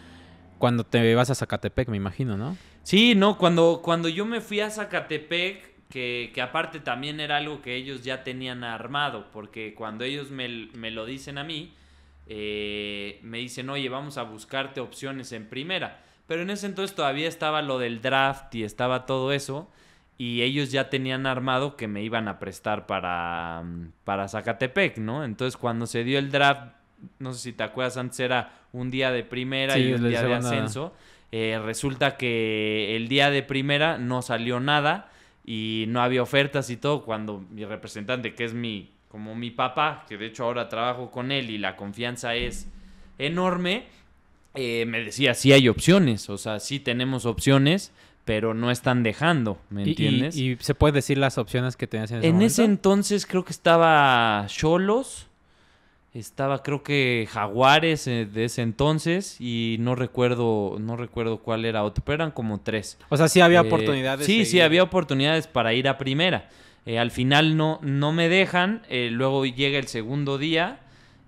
Cuando te ibas a Zacatepec, me imagino, ¿no? Sí, no, cuando, cuando yo me fui a Zacatepec que, aparte también era algo que ellos ya tenían armado, porque cuando ellos me, lo dicen a mí, eh, me dicen, oye, vamos a buscarte opciones en primera. Pero en ese entonces todavía estaba lo del draft y estaba todo eso, y ellos ya tenían armado que me iban a prestar para, para Zacatepec, ¿no? Entonces cuando se dio el draft, no sé si te acuerdas, antes era un día de primera y un día de ascenso. Eh, resulta que el día de primera no salió nada y no había ofertas y todo, cuando mi representante, que es mi, como mi papá, que de hecho ahora trabajo con él y la confianza es enorme, eh, me decía, sí hay opciones, o sea, sí tenemos opciones, pero no están dejando, ¿me entiendes? ¿Y, se puede decir las opciones que tenías en ese En ese entonces creo que estaba Cholos, estaba creo que Jaguares eh, de ese entonces y no recuerdo, no recuerdo cuál era otro, pero eran como tres. O sea, sí había eh, oportunidades. Sí, sí, había oportunidades para ir a primera. Eh, al final no, no me dejan, luego llega el segundo día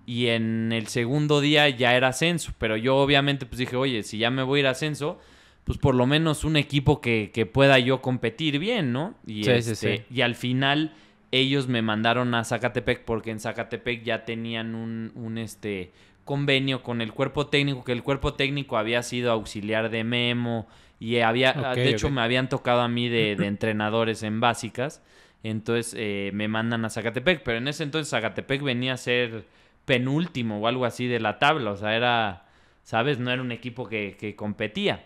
y en el segundo día ya era ascenso, pero yo obviamente pues dije, oye, si ya me voy a ir a ascenso, pues por lo menos un equipo que, pueda yo competir bien, ¿no? Este, sí, y al final ellos me mandaron a Zacatepec porque en Zacatepec ya tenían un, este, convenio con el cuerpo técnico, que el cuerpo técnico había sido auxiliar de Memo y había, ah, de hecho me habían tocado a mí de, de entrenadores en básicas, entonces eh, me mandan a Zacatepec, pero en ese entonces Zacatepec venía a ser penúltimo o algo así de la tabla, o sea, era, ¿sabes? No era un equipo que, que competía.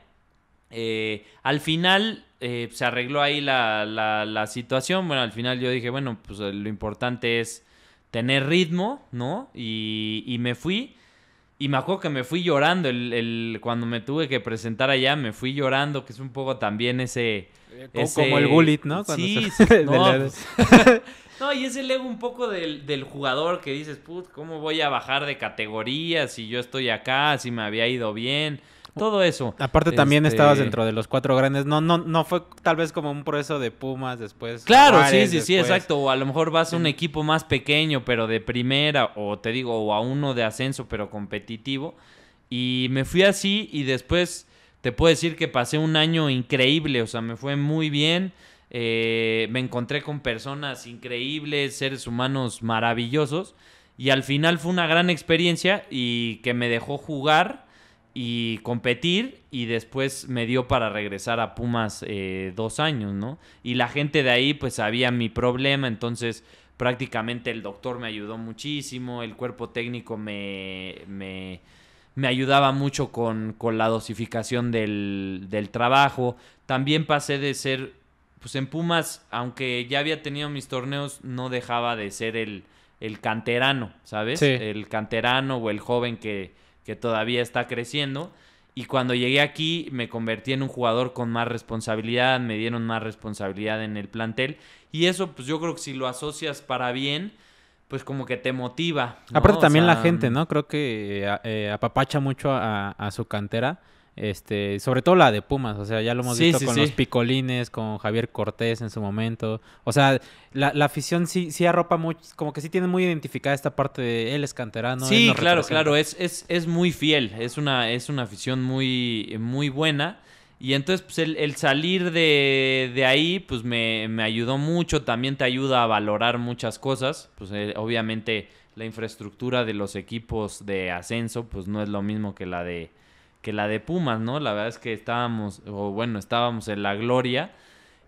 Eh, al final eh, se arregló ahí la, la, situación. Bueno, al final yo dije, bueno, pues eh, lo importante es tener ritmo, ¿no? Y, y me fui. Y me acuerdo que me fui llorando el, cuando me tuve que presentar allá, me fui llorando, que es un poco también ese... Eh, como, como el bullet, ¿no? Cuando sí, sí no, pues. no, y es el ego un poco del, del jugador que dices, put, ¿cómo voy a bajar de categoría si yo estoy acá, si me había ido bien? todo eso. Aparte también estabas este, dentro de los cuatro grandes, no, no, no fue tal vez como un proceso de Pumas después. Claro, sí, sí, sí, exacto. O a lo mejor vas a un equipo más pequeño, pero de primera, o te digo, o a uno de ascenso, pero competitivo. Y me fui así y después te puedo decir que pasé un año increíble, o sea, me fue muy bien. Eh, me encontré con personas increíbles, seres humanos maravillosos. Y al final fue una gran experiencia y que me dejó jugar y competir y después me dio para regresar a Pumas eh, dos años, ¿no? Y la gente de ahí pues sabía mi problema, entonces prácticamente el doctor me ayudó muchísimo, el cuerpo técnico me, me, ayudaba mucho con, con la dosificación del, trabajo. También pasé de ser, pues en Pumas, aunque ya había tenido mis torneos, no dejaba de ser el, el canterano, ¿sabes? El canterano o el joven que que todavía está creciendo. Y cuando llegué aquí me convertí en un jugador con más responsabilidad, me dieron más responsabilidad en el plantel. Y eso pues yo creo que si lo asocias para bien, pues como que te motiva. Aparte también la gente, mm. ¿no? Creo que eh, apapacha mucho a, su cantera. Este, sobre todo la de Pumas, o sea, ya lo hemos visto con los picolines, con Javier Cortés en su momento. O sea, la, la afición sí, sí arropa mucho, como que sí tiene muy identificada esta parte de él es canterano. Sí, claro, claro, es, es, muy fiel, es una, es una afición muy, muy buena. Y entonces, pues, el, salir de, ahí, pues me, ayudó mucho, también te ayuda a valorar muchas cosas. Pues eh, obviamente la infraestructura de los equipos de ascenso, pues no es lo mismo que la de que la de Pumas, ¿no? La verdad es que estábamos, o bueno, estábamos en la gloria.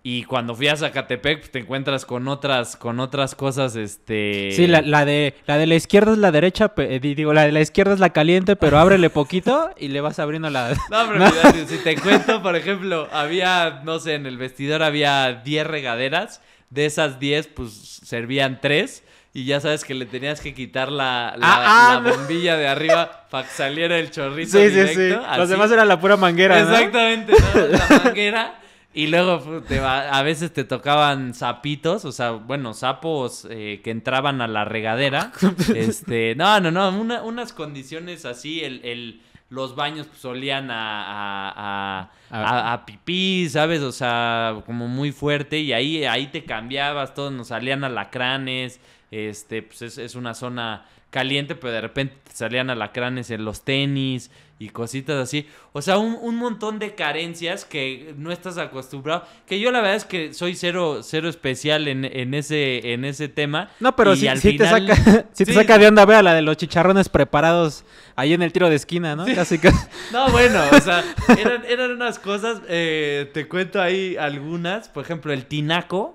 Y cuando fui a Catepec, pues te encuentras con otras, con otras cosas, este. Sí, la, la de la de la izquierda es la derecha, digo, la de la izquierda es la caliente, pero ábrele poquito y le vas abriendo la. No, pero si te cuento, por ejemplo, había, no sé, en el vestidor había 10 regaderas. De esas 10, pues servían 3 y ya sabes que le tenías que quitar la, ah, ah, bombilla de arriba para que saliera el chorrito. Sí, directo, sí, sí. Los demás eran la pura manguera. Exactamente, ¿no? la manguera. Y luego a veces te tocaban sapitos, o sea, bueno, sapos eh, que entraban a la regadera. Este, no, no, no, unas condiciones así, el, los baños solían pues, a, pipí, ¿sabes? O sea, como muy fuerte y ahí, ahí te cambiabas, todos nos salían alacranes. Este, pues es, es una zona caliente, pero de repente salían alacranes en los tenis y cositas así. O sea, un, montón de carencias que no estás acostumbrado. Que yo la verdad es que soy cero, cero especial en, ese, en ese tema. No, pero si, te saca, si te saca de onda, vea la de los chicharrones preparados ahí en el tiro de esquina, ¿no? No, bueno, o sea, eran, eran unas cosas, eh, te cuento ahí algunas. Por ejemplo, el tinaco.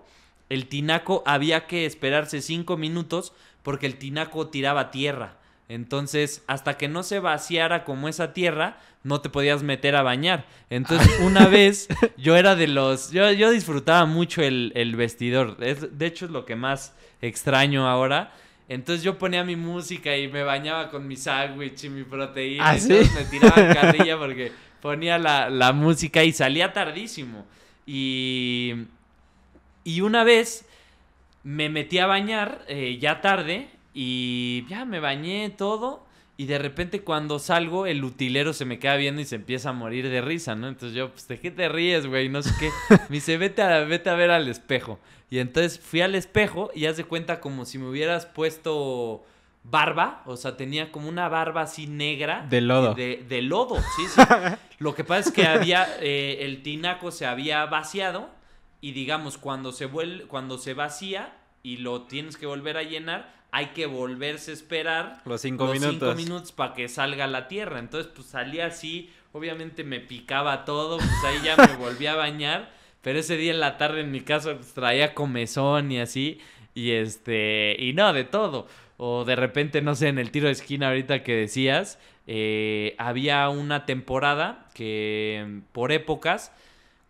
El tinaco había que esperarse cinco minutos porque el tinaco tiraba tierra. Entonces, hasta que no se vaciara como esa tierra, no te podías meter a bañar. Entonces, una vez, yo era de los... Yo, disfrutaba mucho el, el vestidor. Es, de hecho, es lo que más extraño ahora. Entonces yo ponía mi música y me bañaba con mi sándwich y mi proteína. ¿Ah, me tiraba carrilla porque ponía la música y salía tardísimo. Y y una vez me metí a bañar eh, ya tarde y ya me bañé todo. Y de repente cuando salgo, el utilero se me queda viendo y se empieza a morir de risa, ¿no? Entonces yo, pues, ¿de qué te ríes, güey? No sé qué. Me dice, vete a, vete a ver al espejo. Y entonces fui al espejo y haz de cuenta como si me hubieras puesto barba, o sea, tenía como una barba así negra. De lodo. De, lodo, sí, sí. Lo que pasa es que había, eh, el tinaco se había vaciado y digamos, cuando se, vuelve, cuando se vacía y lo tienes que volver a llenar, hay que volverse a esperar los cinco minutos, para que salga la tierra. Entonces, pues salía así, obviamente me picaba todo, pues ahí ya me volví a bañar, pero ese día en la tarde en mi casa pues, traía comezón y así, y este, y no, de todo. O de repente, no sé, en el tiro de esquina ahorita que decías, eh, había una temporada que mm, por épocas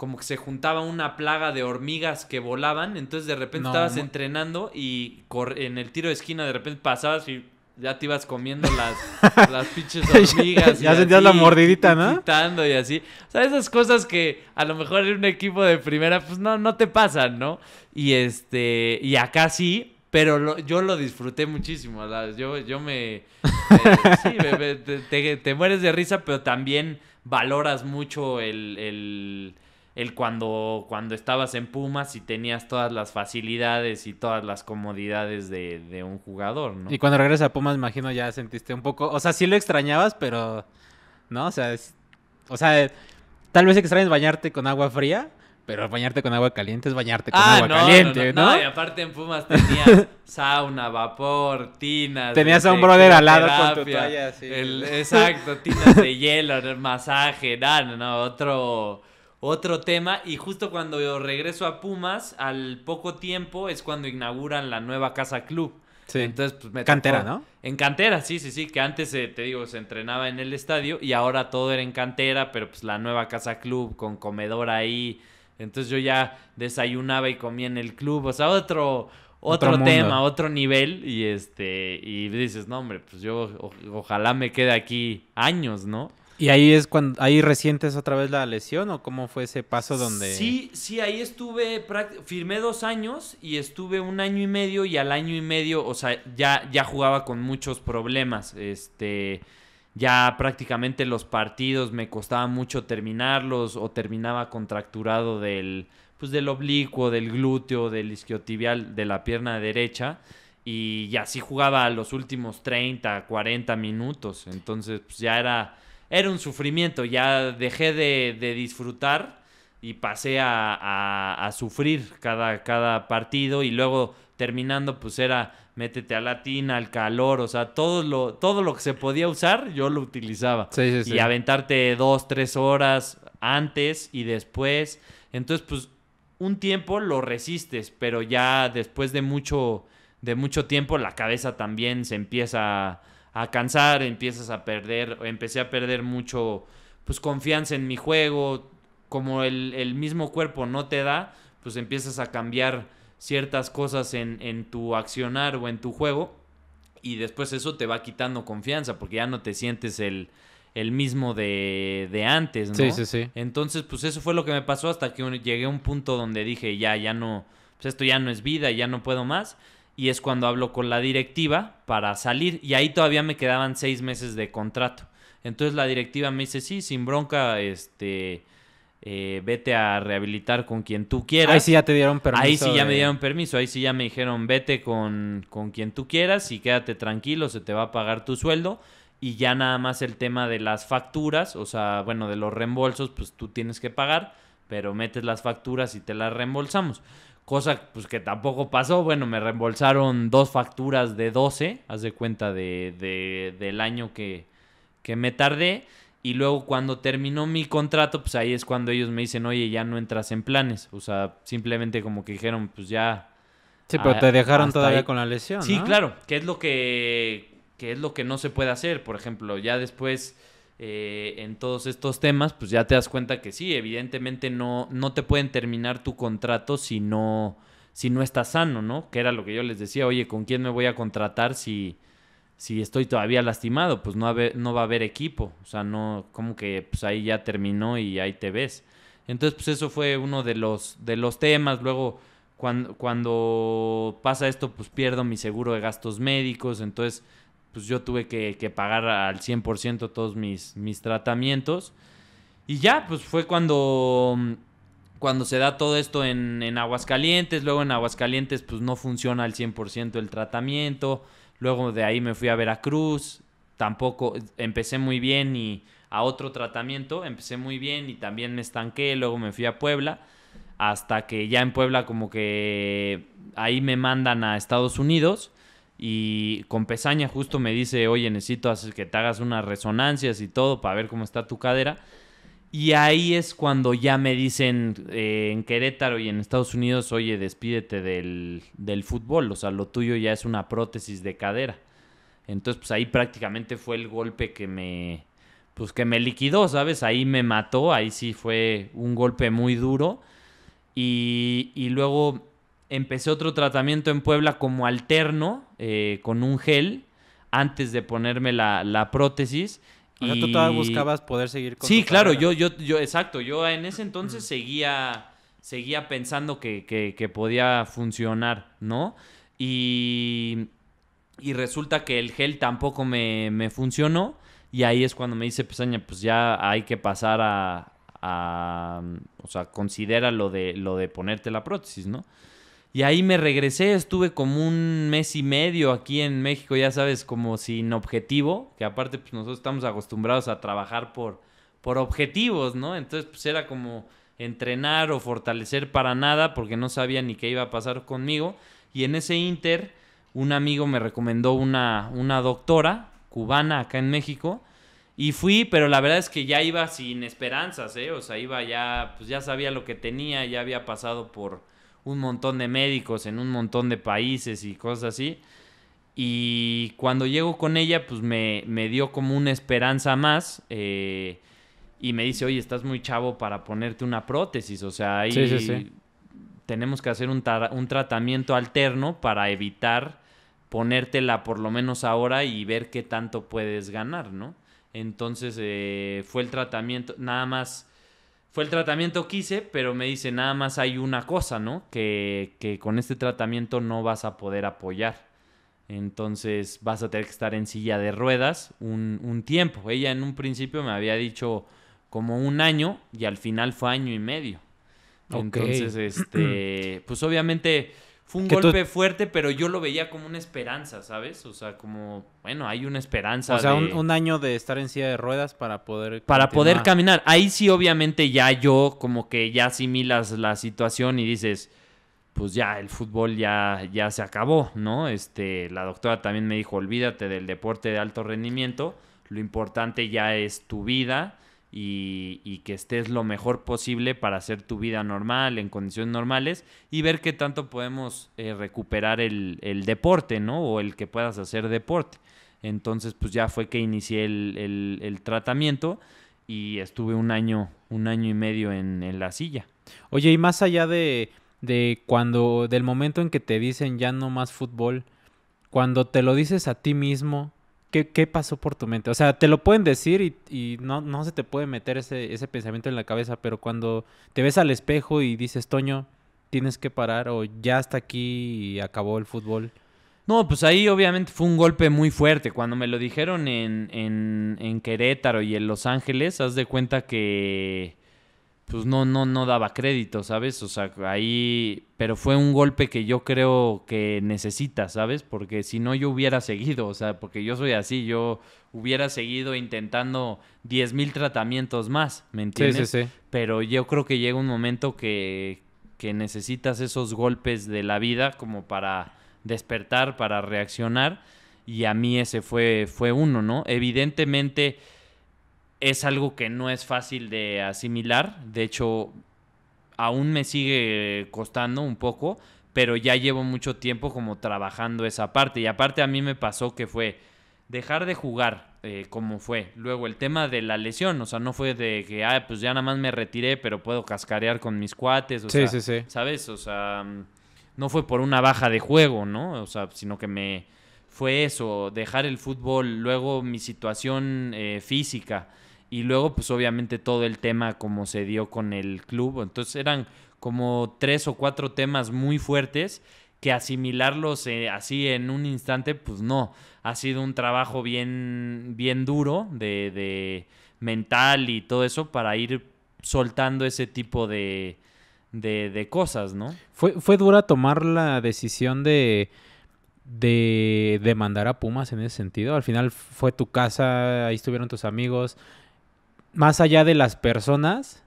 como que se juntaba una plaga de hormigas que volaban, entonces de repente estabas entrenando y en el tiro de esquina de repente pasabas y ya te ibas comiendo las, las pinches hormigas. ya, ya sentías la mordidita, ¿no? Quitando y así. O sea, esas cosas que a lo mejor en un equipo de primera, pues no, no te pasan, ¿no? Y este, y acá sí, pero yo lo disfruté muchísimo. Yo, yo me. Eh, sí, te, te, mueres de risa, pero también valoras mucho el el cuando, cuando estabas en Pumas y tenías todas las facilidades y todas las comodidades de, un jugador, ¿no? Y cuando regresas a Pumas, imagino ya sentiste un poco, o sea, sí lo extrañabas, pero, ¿no? O sea, es, o sea, tal vez extrañes bañarte con agua fría, pero bañarte con agua caliente es bañarte con ah, agua caliente, no, no, y aparte en Pumas tenías sauna, vapor, tinas. Tenías a un brother al lado con tu toalla, exacto, tinas de hielo, masaje, nada, no, otro otro tema. Y justo cuando yo regreso a Pumas, al poco tiempo es cuando inauguran la nueva casa club. Sí. Entonces, pues, me cantera, ¿no? En cantera, sí, sí, sí. Que antes, eh, te digo, se entrenaba en el estadio y ahora todo era en cantera, pero pues la nueva casa club con comedor ahí. Entonces yo ya desayunaba y comía en el club. O sea, otro, otro, tema, otro nivel. Y este, y dices, no, hombre, pues yo ojalá me quede aquí años, ¿no? ¿Y ahí es cuando, ahí recientes otra vez la lesión o cómo fue ese paso donde... Sí, sí, ahí estuve, firmé dos años y estuve un año y medio y al año y medio, o sea, ya, ya jugaba con muchos problemas, este, ya prácticamente los partidos me costaba mucho terminarlos o terminaba contracturado del, pues del oblicuo, del glúteo, del isquiotibial, de la pierna derecha y así jugaba los últimos 30, 40 minutos, entonces pues ya era era un sufrimiento, ya dejé de, disfrutar y pasé a, a, sufrir cada, cada partido y luego terminando pues era métete a la tina, al calor, o sea, todo lo, todo lo que se podía usar yo lo utilizaba. Y aventarte dos, tres horas antes y después. Entonces pues un tiempo lo resistes, pero ya después de mucho, de mucho tiempo la cabeza también se empieza a cansar, empiezas a perder, empecé a perder mucho pues confianza en mi juego, como el, mismo cuerpo no te da, pues empiezas a cambiar ciertas cosas en, tu accionar o en tu juego y después eso te va quitando confianza porque ya no te sientes el, mismo de, de antes, ¿no? Sí, sí, sí. Entonces, pues eso fue lo que me pasó hasta que llegué a un punto donde dije, ya, ya no, pues esto ya no es vida, ya no puedo más y es cuando hablo con la directiva para salir y ahí todavía me quedaban seis meses de contrato. Entonces la directiva me dice, sí, sin bronca, este, eh, vete a rehabilitar con quien tú quieras. Ahí sí ya te dieron permiso. Ahí sí ya me dieron permiso, ahí sí ya me dijeron, vete con, con quien tú quieras y quédate tranquilo, se te va a pagar tu sueldo. Y ya nada más el tema de las facturas, o sea, bueno, de los reembolsos, pues tú tienes que pagar, pero metes las facturas y te las reembolsamos cosa pues, que tampoco pasó. Bueno, me reembolsaron dos facturas de 12, haz de cuenta de, de, del año que, me tardé. Y luego cuando terminó mi contrato, pues ahí es cuando ellos me dicen, oye, ya no entras en planes. O sea, simplemente como que dijeron, pues ya... Sí, pero te dejaron todavía con la lesión. Sí, claro, que es lo que, que es lo que no se puede hacer. Por ejemplo, ya después eh, en todos estos temas, pues ya te das cuenta que sí, evidentemente no, no te pueden terminar tu contrato si no, si no estás sano, ¿no? Que era lo que yo les decía, oye, ¿con quién me voy a contratar si, si estoy todavía lastimado? Pues no, no va a haber equipo, o sea, no, como que pues ahí ya terminó y ahí te ves. Entonces, pues eso fue uno de los, de los temas, luego... Cuando, cuando, pasa esto, pues pierdo mi seguro de gastos médicos, entonces pues yo tuve que, pagar al 100% todos mis, mis tratamientos. Y ya, pues fue cuando, cuando se da todo esto en, en Aguascalientes. Luego en Aguascalientes, pues no funciona al 100% el tratamiento. Luego de ahí me fui a Veracruz. Tampoco empecé muy bien y a otro tratamiento empecé muy bien y también me estanqué. Luego me fui a Puebla. Hasta que ya en Puebla como que ahí me mandan a Estados Unidos y con Pesaña justo me dice, oye, necesito que te hagas unas resonancias y todo para ver cómo está tu cadera. Y ahí es cuando ya me dicen eh, en Querétaro y en Estados Unidos, oye, despídete del, del, fútbol, o sea, lo tuyo ya es una prótesis de cadera. Entonces, pues ahí prácticamente fue el golpe que me, pues que me liquidó, ¿sabes? Ahí me mató, ahí sí fue un golpe muy duro. Y, y luego empecé otro tratamiento en Puebla como alterno, eh, con un gel, antes de ponerme la, prótesis. O tú todavía buscabas poder seguir con Sí, claro, yo, yo, yo, exacto. Yo en ese entonces seguía, seguía pensando que, que, que, podía funcionar, ¿no? Y, y resulta que el gel tampoco me, me funcionó. Y ahí es cuando me dice Pesaña, pues ya hay que pasar a, a. o sea, considera lo de, lo de ponerte la prótesis, ¿no? Y ahí me regresé, estuve como un mes y medio aquí en México, ya sabes, como sin objetivo, que aparte pues nosotros estamos acostumbrados a trabajar por, por objetivos, ¿no? Entonces pues era como entrenar o fortalecer para nada porque no sabía ni qué iba a pasar conmigo. Y en ese inter, un amigo me recomendó una, una doctora cubana acá en México. Y fui, pero la verdad es que ya iba sin esperanzas, ¿eh? O sea, iba ya, pues ya sabía lo que tenía, ya había pasado por, un montón de médicos en un montón de países y cosas así. Y cuando llego con ella, pues me, me dio como una esperanza más. Eh, y me dice, oye, estás muy chavo para ponerte una prótesis. O sea, ahí tenemos que hacer un, un tratamiento alterno para evitar ponértela por lo menos ahora y ver qué tanto puedes ganar, ¿no? Entonces eh, fue el tratamiento, nada más fue el tratamiento que hice, pero me dice, nada más hay una cosa, ¿no? Que, que con este tratamiento no vas a poder apoyar. Entonces vas a tener que estar en silla de ruedas un, un, tiempo. Ella en un principio me había dicho como un año y al final fue año y medio. Entonces, este, pues obviamente fue un golpe fuerte, pero yo lo veía como una esperanza, ¿sabes? O sea, como, bueno, hay una esperanza. O sea, un, año de estar en silla de ruedas para poder... Para poder caminar. Ahí sí, obviamente, ya yo como que ya asimilas la situación y dices, pues ya el fútbol ya, ya se acabó, ¿no? Este, la doctora también me dijo, olvídate del deporte de alto rendimiento, lo importante ya es tu vida y, que estés lo mejor posible para hacer tu vida normal, en condiciones normales, y ver qué tanto podemos eh, recuperar el, deporte, ¿no? O el que puedas hacer deporte. Entonces, pues ya fue que inicié el, tratamiento y estuve un año, un año y medio en, la silla. Oye, y más allá de, de cuando, del momento en que te dicen ya no más fútbol, cuando te lo dices a ti mismo, ¿Qué, pasó por tu mente? O sea, te lo pueden decir y, no, no, se te puede meter ese, pensamiento en la cabeza, pero cuando te ves al espejo y dices, Toño, tienes que parar o ya hasta aquí y acabó el fútbol. No, pues ahí obviamente fue un golpe muy fuerte. Cuando me lo dijeron en, en, en Querétaro y en Los Ángeles, haz de cuenta que pues no, no, no daba crédito, ¿sabes? O sea, ahí, pero fue un golpe que yo creo que necesitas, ¿sabes? Porque si no, yo hubiera seguido, o sea, porque yo soy así, yo hubiera seguido intentando 10.000 tratamientos más, ¿me entiendes? Sí, sí, sí. Pero yo creo que llega un momento que, que necesitas esos golpes de la vida como para despertar, para reaccionar, y a mí ese fue, fue uno, ¿no? Evidentemente es algo que no es fácil de asimilar. De hecho, aún me sigue costando un poco, pero ya llevo mucho tiempo como trabajando esa parte. Y aparte a mí me pasó que fue dejar de jugar eh, como fue. Luego el tema de la lesión, o sea, no fue de que, ah, pues ya nada más me retiré, pero puedo cascarear con mis cuates, sí, sí, sí. ¿sabes? O sea, mm, no fue por una baja de juego, ¿no? O sea, sino que me... Fue eso, dejar el fútbol, luego mi situación eh, física y luego, pues obviamente todo el tema como se dio con el club. Entonces eran como tres o cuatro temas muy fuertes que asimilarlos eh, así en un instante, pues no. Ha sido un trabajo bien, bien duro de, de mental y todo eso para ir soltando ese tipo de, de, cosas, ¿no? Fue, fue dura tomar la decisión de, de demandar a Pumas en ese sentido. Al final fue tu casa, ahí estuvieron tus amigos, más allá de las personas,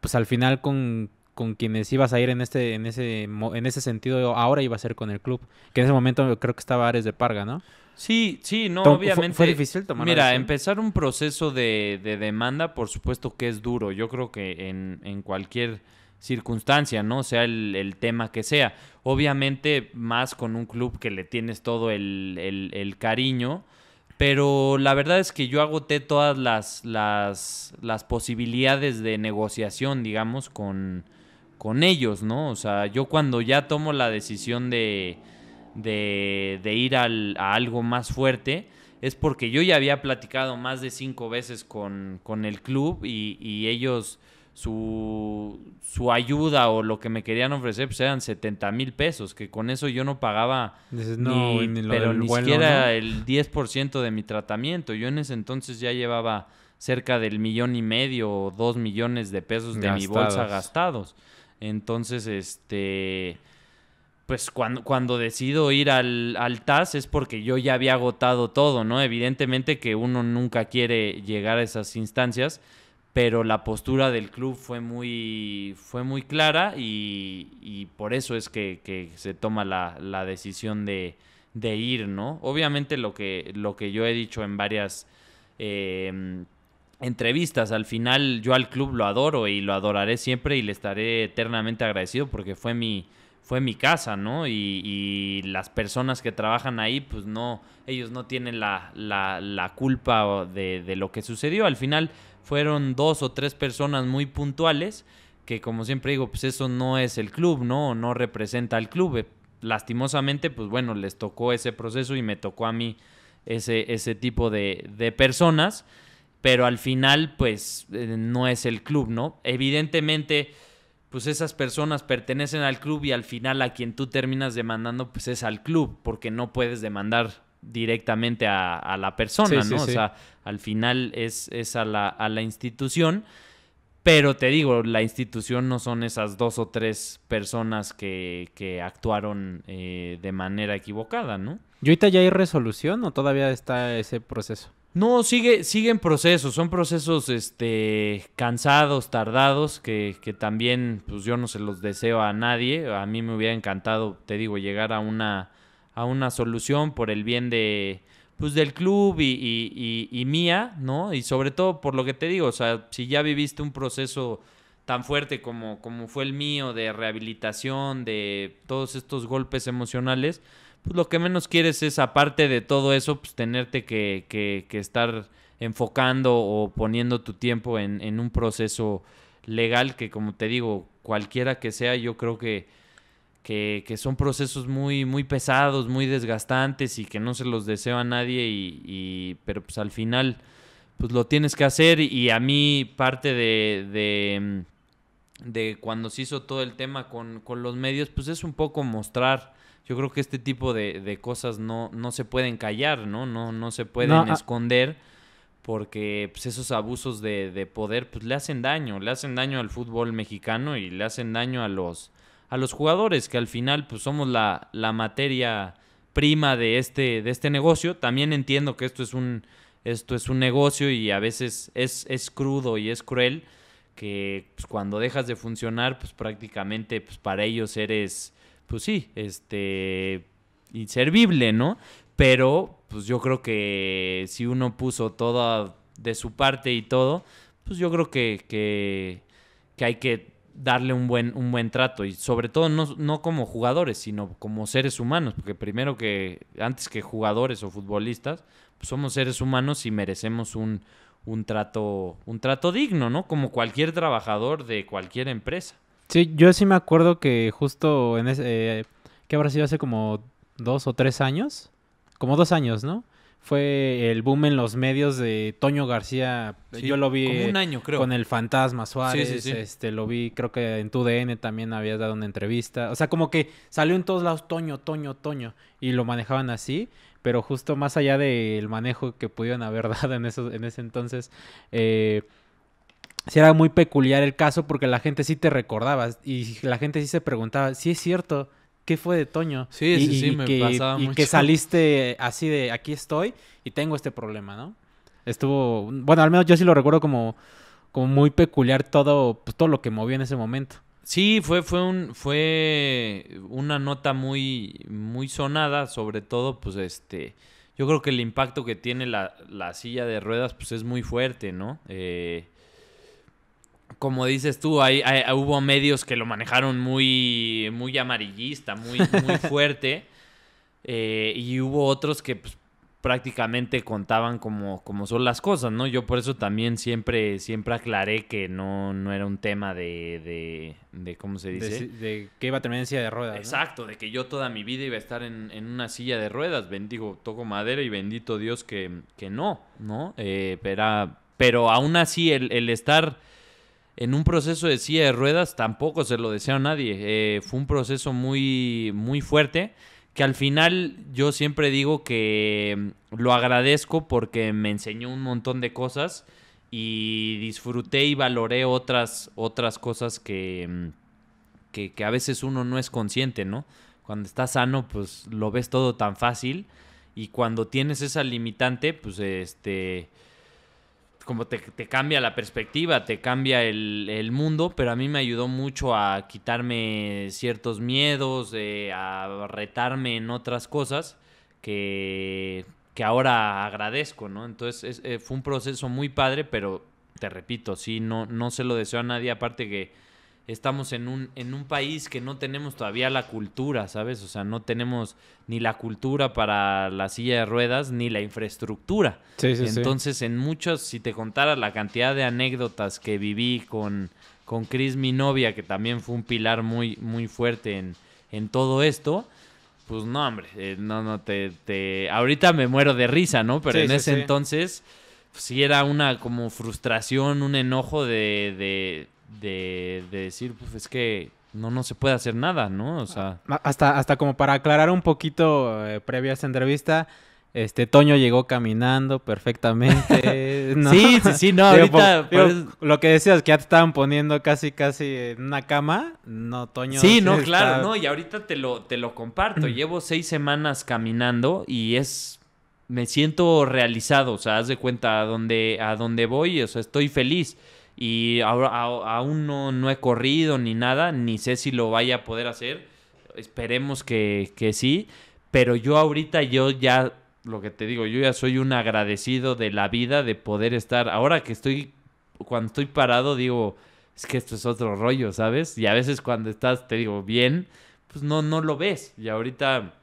pues al final con, quienes ibas a ir en este en ese en ese sentido ahora iba a ser con el club, que en ese momento creo que estaba Ares de Parga, ¿no? Sí, sí, no, obviamente. Fue, difícil Mira, empezar un proceso de, de, demanda, por supuesto que es duro. Yo creo que en, cualquier circunstancia, ¿no? Sea el, tema que sea. Obviamente, más con un club que le tienes todo el cariño pero la verdad es que yo agoté todas las, las, posibilidades de negociación, digamos, con, con ellos, ¿no? O sea, yo cuando ya tomo la decisión de, de, de ir al, a algo más fuerte, es porque yo ya había platicado más de cinco veces con, con el club y, y ellos su, ayuda o lo que me querían ofrecer pues eran 70 mil pesos, que con eso yo no pagaba ni, pero ni siquiera el 10% de mi tratamiento. Yo en ese entonces ya llevaba cerca del millón y medio o dos millones de pesos de mi bolsa gastados. Entonces, este pues cuando, decido ir al, al, TAS es porque yo ya había agotado todo, ¿no? Evidentemente que uno nunca quiere llegar a esas instancias, pero la postura del club fue muy, fue muy clara y, por eso es que, se toma la, decisión de, ir, ¿no? Obviamente lo que, lo que yo he dicho en varias em, entrevistas, al final yo al club lo adoro y lo adoraré siempre y le estaré eternamente agradecido porque fue mi, fue mi casa, ¿no? Y, las personas que trabajan ahí, pues no, ellos no tienen la, culpa de, de, lo que sucedió. Al final, fueron dos o tres personas muy puntuales, que como siempre digo, pues eso no es el club, ¿no? No representa al club. Lastimosamente, pues bueno, les tocó ese proceso y me tocó a mí ese, ese tipo de, personas, pero al final, pues eh, no es el club, ¿no? Evidentemente pues esas personas pertenecen al club y al final a quien tú terminas demandando pues es al club, porque no puedes demandar directamente a, la persona, ¿no? o sea, al final es, es a, la, a la institución. Pero te digo, la institución no son esas dos o tres personas que, actuaron eh, de manera equivocada, ¿no? ¿Y ahorita ya hay resolución o todavía está ese proceso? No, sigue, siguen procesos, Son procesos este, cansados, tardados, que, que también pues yo no se los deseo a nadie. A mí me hubiera encantado, te digo, llegar a una a una solución por el bien de, pues, del club y, mía, ¿no? Y sobre todo por lo que te digo, o sea, si ya viviste un proceso tan fuerte como, como fue el mío de rehabilitación, de todos estos golpes emocionales, pues lo que menos quieres es, aparte de todo eso, pues tenerte que, que, que estar enfocando o poniendo tu tiempo en, en un proceso legal que, como te digo, cualquiera que sea, yo creo que que, son procesos muy, muy pesados, muy desgastantes y que no se los deseo a nadie, y, y pero pues al final pues lo tienes que hacer y a mí parte de, de, mm, cuando se hizo todo el tema con, con, los medios, pues es un poco mostrar, yo creo que este tipo de, cosas no, no se pueden callar, ¿no? No, no se pueden ah. esconder porque pues, esos abusos de, de poder pues, le hacen daño, le hacen daño al fútbol mexicano y le hacen daño a los a los jugadores, que al final pues somos la, materia prima de este, de este negocio. También entiendo que esto es un, esto es un negocio y a veces es, crudo y es cruel, que pues, cuando dejas de funcionar, pues prácticamente pues, para ellos eres, pues sí, este, inservible, ¿no? Pero pues yo creo que si uno puso toda de su parte y todo, pues yo creo que, que hay que darle un buen, un buen trato. Y sobre todo no, como jugadores, sino como seres humanos. Porque primero que, antes que jugadores o futbolistas, pues somos seres humanos y merecemos un, trato, un trato digno, ¿no? Como cualquier trabajador de cualquier empresa. Sí, yo sí me acuerdo que justo en ese, eh, que habrá sido hace como dos o tres años, como dos años, ¿no? fue el boom en los medios de Toño García. Yo lo vi un año, con el Fantasma Suárez, este lo vi creo que en tu DN también habías dado una entrevista. O sea, como que salió en todos lados Toño, Toño, Toño y lo manejaban así, pero justo más allá del manejo que pudieron haber dado en eso, en ese entonces eh, sí era muy peculiar el caso porque la gente sí te recordaba y la gente sí se preguntaba, si es cierto, ¿qué fue de Toño? Sí, sí, sí, me que, pasaba mucho. que saliste así de, aquí estoy y tengo este problema, ¿no? Estuvo, bueno, al menos yo sí lo recuerdo como, como muy peculiar todo, pues, todo lo que movió en ese momento. Sí, fue, fue, un, fue una nota muy, muy sonada, sobre todo, pues, este, yo creo que el impacto que tiene la, la silla de ruedas, pues, es muy fuerte, ¿no? Eh, como dices tú, hay, hubo medios que lo manejaron muy, muy amarillista, muy, fuerte. Eh, y hubo otros que pues, prácticamente contaban como, como son las cosas, ¿no? Yo por eso también siempre, siempre aclaré que no, no era un tema de, de, ¿cómo se dice? De, que iba a tener silla de ruedas. Exacto, de que yo toda mi vida iba a estar en, una silla de ruedas. Bendigo, toco madera y bendito Dios que, que no, ¿no? Eh, pero, pero aún así el estar en un proceso de silla de ruedas tampoco se lo deseo a nadie. Eh, fue un proceso muy, muy fuerte que al final yo siempre digo que mm, lo agradezco porque me enseñó un montón de cosas y disfruté y valoré otras, otras cosas que, mm, que, que a veces uno no es consciente, ¿no? Cuando estás sano, pues lo ves todo tan fácil y cuando tienes esa limitante, pues este como te, cambia la perspectiva, te cambia el, mundo, pero a mí me ayudó mucho a quitarme ciertos miedos, eh, a retarme en otras cosas que, que ahora agradezco, ¿no? Entonces eh, fue un proceso muy padre, pero te repito, sí, no, no se lo deseo a nadie, aparte que estamos en un, en un país que no tenemos todavía la cultura, ¿sabes? O sea, no tenemos ni la cultura para la silla de ruedas ni la infraestructura. Sí, sí, Entonces, en muchos, si te contara la cantidad de anécdotas que viví con, con Chris, mi novia, que también fue un pilar muy, muy fuerte en, en todo esto. Pues no, hombre, eh, no, no, te, Ahorita me muero de risa, ¿no? Pero en ese entonces, pues sí era una como frustración, un enojo de de, decir, pues es que no, no se puede hacer nada, ¿no? O sea. Ah, hasta, hasta como para aclarar un poquito eh, previa a esta entrevista. Este Toño llegó caminando perfectamente. sí, sí, sí, no, ahorita. Lo que decías que ya te estaban poniendo casi, casi en una cama. No, Toño. Sí, no, claro, no, y ahorita te lo, te lo comparto. Mm. Llevo seis semanas caminando y es. Me siento realizado, o sea, haz de cuenta a dónde a dónde voy, o sea, estoy feliz y ahora aún no, he corrido ni nada, ni sé si lo vaya a poder hacer. Esperemos que, sí, pero yo ahorita yo ya, lo que te digo, yo ya soy un agradecido de la vida, de poder estar, ahora que estoy, cuando estoy parado digo, es que esto es otro rollo, ¿sabes? Y a veces cuando estás, te digo, bien, pues no, no lo ves. Y ahorita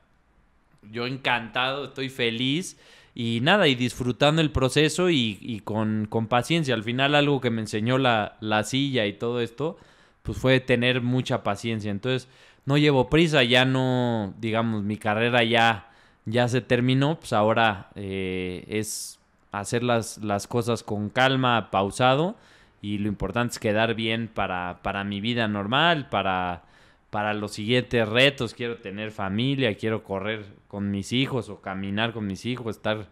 yo encantado, estoy feliz y nada, y disfrutando el proceso y, con, paciencia. Al final algo que me enseñó la, silla y todo esto, pues fue tener mucha paciencia. Entonces no llevo prisa, ya no, digamos, mi carrera ya, ya se terminó, pues ahora eh, es hacer las, cosas con calma, pausado, y lo importante es quedar bien para, mi vida normal, para para los siguientes retos, quiero tener familia, quiero correr con mis hijos o caminar con mis hijos, estar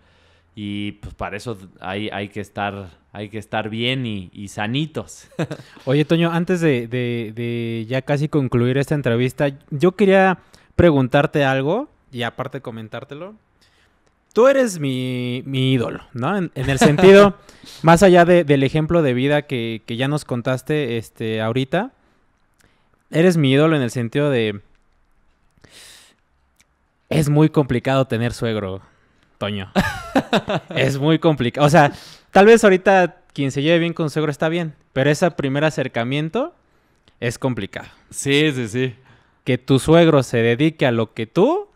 y pues para eso hay, hay que estar hay que estar bien y, sanitos. Oye, Toño, antes de, ya casi concluir esta entrevista, yo quería preguntarte algo y aparte comentártelo. Tú eres mi, mi ídolo, ¿no? En, el sentido, más allá del ejemplo de vida que, que ya nos contaste este, ahorita, eres mi ídolo en el sentido de es muy complicado tener suegro, Toño. es muy complicado. O sea, tal vez ahorita quien se lleve bien con suegro está bien, pero ese primer acercamiento es complicado. Sí, sí, sí. Que tu suegro se dedique a lo que tú,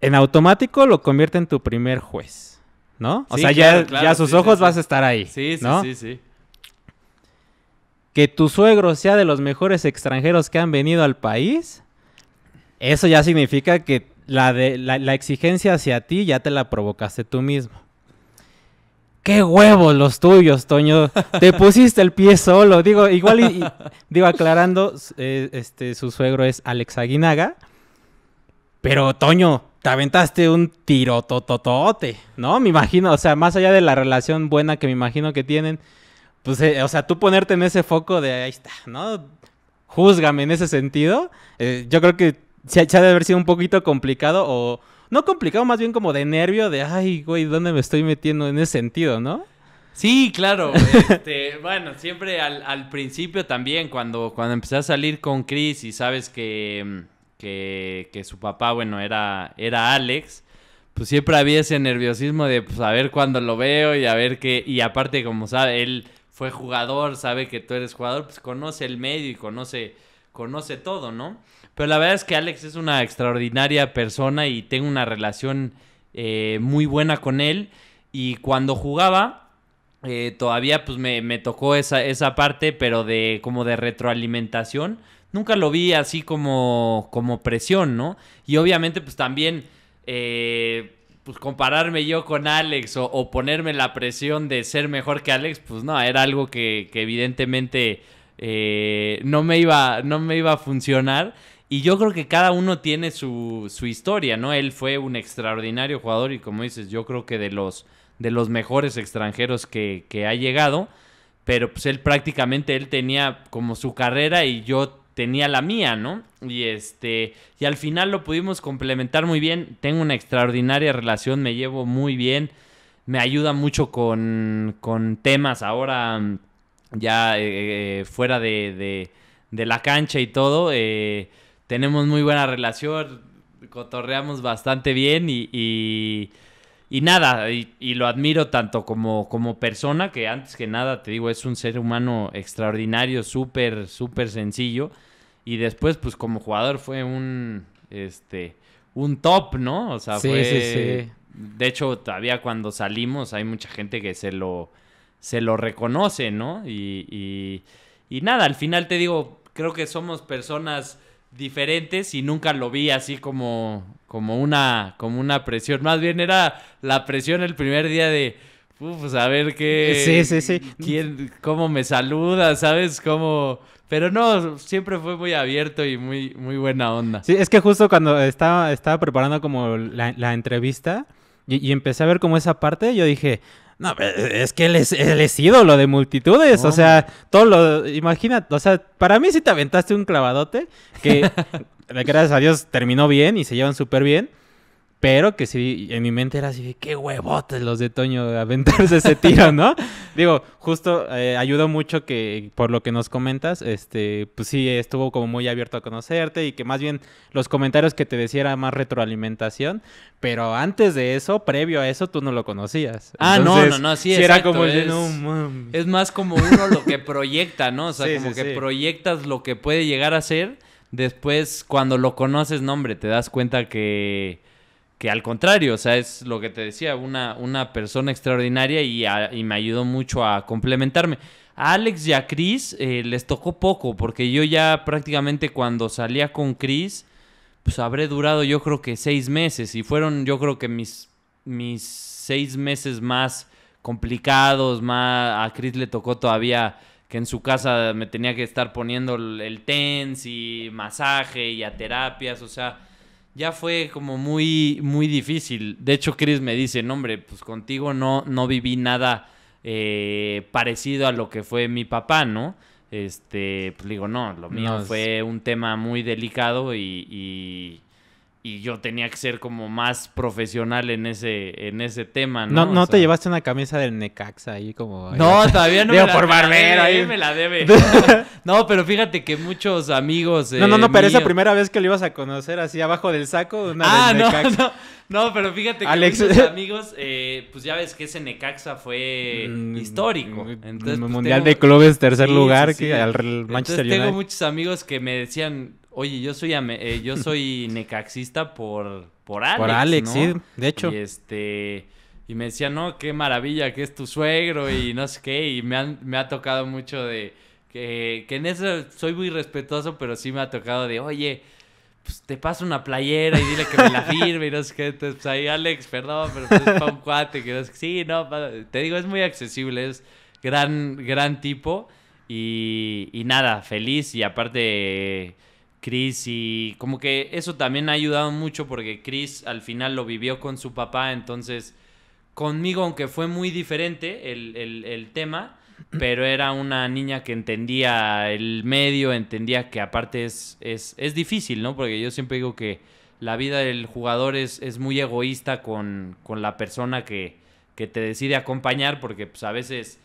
en automático lo convierte en tu primer juez, ¿no? O sea, ya, a sus ojos vas a estar ahí. Sí, sí, sí, sí. Que tu suegro sea de los mejores extranjeros que han venido al país eso ya significa que la, de, la, exigencia hacia ti ya te la provocaste tú mismo. ¡Qué huevos los tuyos, Toño! Te pusiste el pie solo. Digo, igual, y, digo, aclarando, eh, este, su suegro es Alex Aguinaga. Pero, Toño, te aventaste un tiro tototote ¿no? Me imagino, o sea, más allá de la relación buena que me imagino que tienen, pues, eh, o sea, tú ponerte en ese foco de ahí está, ¿no? Júzgame en ese sentido. Eh, yo creo que se, ha de haber sido un poquito complicado o... No complicado, más bien como de nervio, de, ay, güey, ¿dónde me estoy metiendo en ese sentido, no? Sí, claro. Este, bueno, siempre al, principio también, cuando, cuando empecé a salir con Chris y sabes que, que, su papá, bueno, era, era Alex, pues siempre había ese nerviosismo de, pues, a ver cuándo lo veo y a ver qué... Y aparte, como sabe, él fue jugador, sabe que tú eres jugador, pues conoce el medio y conoce, conoce todo, ¿no? Pero la verdad es que Alex es una extraordinaria persona y tengo una relación eh, muy buena con él. Y cuando jugaba, eh, todavía pues me, tocó esa, parte, pero de como de retroalimentación. Nunca lo vi así como, como presión, ¿no? Y obviamente pues también... Eh, pues compararme yo con Alex o, ponerme la presión de ser mejor que Alex, pues no, era algo que, evidentemente no, me iba, no me iba a funcionar. Y yo creo que cada uno tiene su, su historia, ¿no? Él fue un extraordinario jugador y como dices, yo creo que de los, de los mejores extranjeros que, que ha llegado, pero pues él prácticamente, él tenía como su carrera y yo tenía la mía, ¿no? Y este, y al final lo pudimos complementar muy bien. Tengo una extraordinaria relación, me llevo muy bien, me ayuda mucho con, temas ahora ya eh, eh, fuera de, de, la cancha y todo. Eh, tenemos muy buena relación, cotorreamos bastante bien y, y, nada, y, lo admiro tanto como, como persona, que antes que nada, te digo, es un ser humano extraordinario, súper, súper sencillo. Y después, pues como jugador fue un, este, un top, ¿no? O sea, fue... De hecho, todavía cuando salimos hay mucha gente que se lo, se lo reconoce, ¿no? y nada, al final te digo, creo que somos personas diferentes y nunca lo vi así como, como, una, como una presión. Más bien era la presión el primer día de, pues a ver qué... Sí, sí, ¿Cómo me saluda? ¿Sabes? ¿Cómo...? Pero no, siempre fue muy abierto y muy, muy buena onda. Sí, es que justo cuando estaba, estaba preparando como la, entrevista y, y, empecé a ver como esa parte, yo dije, no, es que él es, él ídolo de multitudes. O sea, todo lo. Imagínate, o sea, para mí si te aventaste un clavadote que, gracias a Dios, terminó bien y se llevan súper bien. Pero que sí, en mi mente era así, qué huevotes los de Toño aventarse ese tiro, ¿no? Digo, justo eh, ayudó mucho que, por lo que nos comentas, este, pues sí, estuvo como muy abierto a conocerte y que más bien los comentarios que te decía era más retroalimentación, pero antes de eso, previo a eso, tú no lo conocías. Ah, no, no, no, sí, era como, es, más como uno lo que proyecta, ¿no? O sea, como que proyectas lo que puede llegar a ser, después cuando lo conoces, no, hombre, te das cuenta que al contrario, o sea, es lo que te decía, una, una persona extraordinaria y, me ayudó mucho a complementarme. A Alex y a Chris eh, les tocó poco, porque yo ya prácticamente cuando salía con Chris, pues habré durado yo creo que seis meses y fueron yo creo que mis, mis seis meses más complicados, más a Chris le tocó todavía que en su casa me tenía que estar poniendo el, el tens y masaje y a terapias, o sea ya fue como muy, muy difícil. De hecho, Chris me dice, no, hombre, pues contigo no, no viví nada eh, parecido a lo que fue mi papá, ¿no? Este, pues digo, no, lo mío fue un tema muy delicado y, y yo tenía que ser como más profesional en ese, en ese tema, ¿no? No, te llevaste una camisa del Necaxa ahí como... No, todavía no por barbero ahí. me la debe. no, pero fíjate que muchos amigos No, no, no, eh, pero esa primera vez que lo ibas a conocer así abajo del saco, una ah, Necaxa. No, no, pero fíjate que Alex... amigos, eh, pues ya ves que ese Necaxa fue mm, histórico. Mm, Entonces, pues mundial de clubes, tercer lugar, que al Manchester Entonces, tengo muchos amigos que me decían oye, yo soy, eh, yo soy necaxista por, por Alex. Por Alex, sí, de hecho. Y este. Y me decía, no, qué maravilla que es tu suegro y no sé qué. Y me, me ha tocado mucho de. Que, en eso soy muy respetuoso, pero sí me ha tocado de, oye, pues te paso una playera y dile que me la firme y no sé qué. Entonces, pues, ahí, Alex, perdón, pero pues es un cuate que no Sí, no, te digo, es muy accesible, es gran, gran tipo. Y, y nada, feliz y aparte Chris y como que eso también ha ayudado mucho porque Chris al final lo vivió con su papá, entonces conmigo, aunque fue muy diferente el, tema, pero era una niña que entendía el medio, entendía que aparte es, es, es difícil, ¿no? Porque yo siempre digo que la vida del jugador es, es muy egoísta con, con la persona que, que, te decide acompañar, porque pues, a veces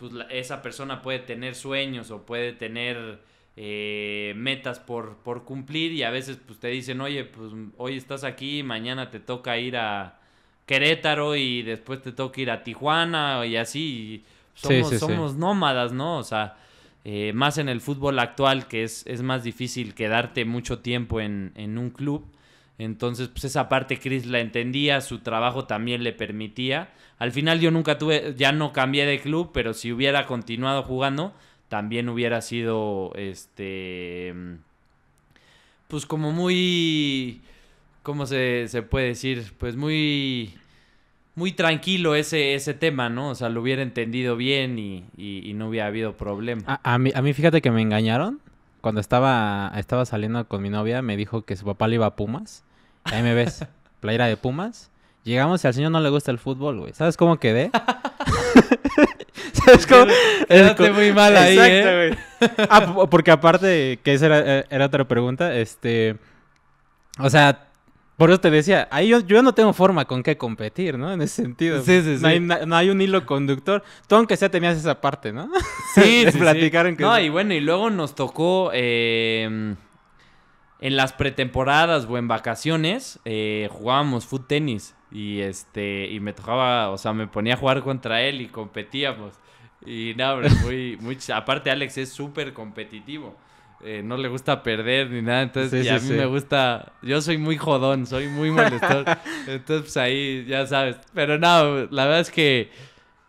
pues, esa persona puede tener sueños o puede tener eh, metas por, por cumplir y a veces pues, te dicen, oye, pues hoy estás aquí, mañana te toca ir a Querétaro y después te toca ir a Tijuana y así. somos, nómadas, ¿no? O sea, eh, más en el fútbol actual que es, es más difícil quedarte mucho tiempo en, en un club. Entonces, pues esa parte Chris la entendía, su trabajo también le permitía. Al final yo nunca tuve, ya no cambié de club, pero si hubiera continuado jugando, también hubiera sido este mm, pues como muy ¿cómo se, puede decir? Pues muy muy tranquilo ese, ese tema, ¿no? O sea, lo hubiera entendido bien y, y, no hubiera habido problema. A, mí, a mí fíjate que me engañaron. Cuando estaba, estaba saliendo con mi novia, me dijo que su papá le iba a Pumas. Ahí me ves, playera de Pumas. Llegamos y al señor no le gusta el fútbol, güey. ¿Sabes cómo quedé? es como. muy mal ahí. ¿eh? Exacto, güey. Ah, porque aparte, que esa eh, era, otra pregunta, este. O sea. Por eso te decía, ahí yo, no tengo forma con qué competir, ¿no? En ese sentido. No hay, un hilo conductor. Tú aunque sea tenías esa parte, ¿no? Sí, sí platicaron que... No, y bueno, y luego nos tocó... Em, en las pretemporadas o en vacaciones eh, jugábamos foot tenis y este y me tocaba, o sea, me ponía a jugar contra él y competíamos. Y no, muy, Aparte, Alex es súper competitivo. Eh, no le gusta perder ni nada. Entonces, a mí me gusta. Yo soy muy jodón, soy muy molestor. entonces, pues ahí ya sabes. Pero no, la verdad es que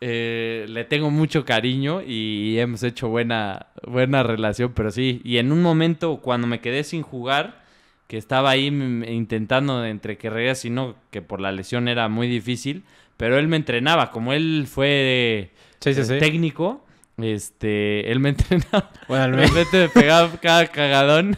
eh, le tengo mucho cariño y hemos hecho buena, buena relación, pero sí. Y en un momento, cuando me quedé sin jugar, que estaba ahí intentando entre que y no, que por la lesión era muy difícil, pero él me entrenaba. Como él fue. Eh, técnico. Este, él me entrenaba. Bueno, al menos me pegaba cada cagadón.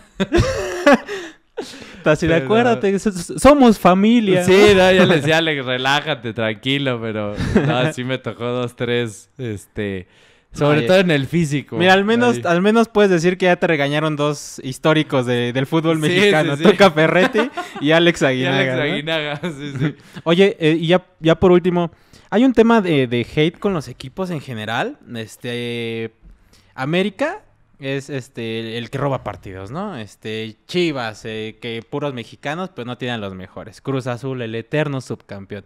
Así de acuérdate, somos familia. Sí, no, yo le decía, Alex, relájate, tranquilo, pero no, sí me tocó dos, tres, este... Sobre todo en el físico. Mira, al menos, al menos puedes decir que ya te regañaron dos históricos de, del fútbol mexicano. toca sí, Ferretti y Alex Aguinaga. Alex Aguinaga, sí, sí. Oye, eh, y ya, ya por último, hay un tema de, hate con los equipos en general. Este. América es este el, que roba partidos, ¿no? Este Chivas, eh, que puros mexicanos, pues no tienen los mejores. Cruz Azul, el eterno subcampeón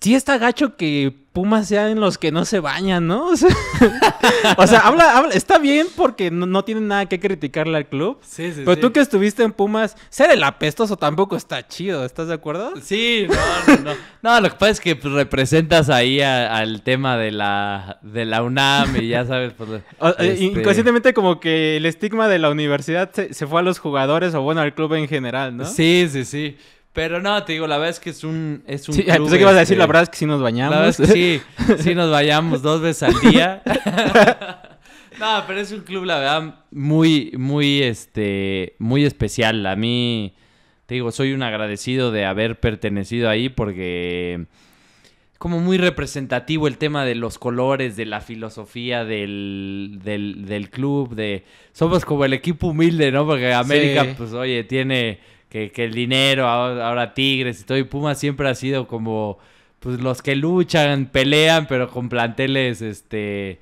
sí está gacho que Pumas sean los que no se bañan, ¿no? O sea, habla, habla, está bien porque no, tienen nada que criticarle al club. Sí, sí, pero tú que estuviste en Pumas, ser el apestoso tampoco está chido, ¿estás de acuerdo? Sí, no, no, no. no lo que pasa es que pues, representas ahí al tema de la, de la UNAM y ya sabes. Pues, eh, este, Inconscientemente como que el estigma de la universidad se fue a los jugadores o bueno, al club en general, ¿no? Sí, sí, sí. Pero no, te digo, la verdad es que es un. Es un sí, club, que a decir, este, la verdad es que sí nos bañamos. sí, sí nos bañamos dos veces al día. no, pero es un club, la verdad, muy, muy, este, muy especial. A mí, te digo, soy un agradecido de haber pertenecido ahí porque como muy representativo el tema de los colores, de la filosofía del, club, de somos como el equipo humilde, ¿no? Porque América, pues oye, tiene que, que el dinero, ahora, Tigres y todo, y Pumas siempre ha sido como pues los que luchan, pelean, pero con planteles este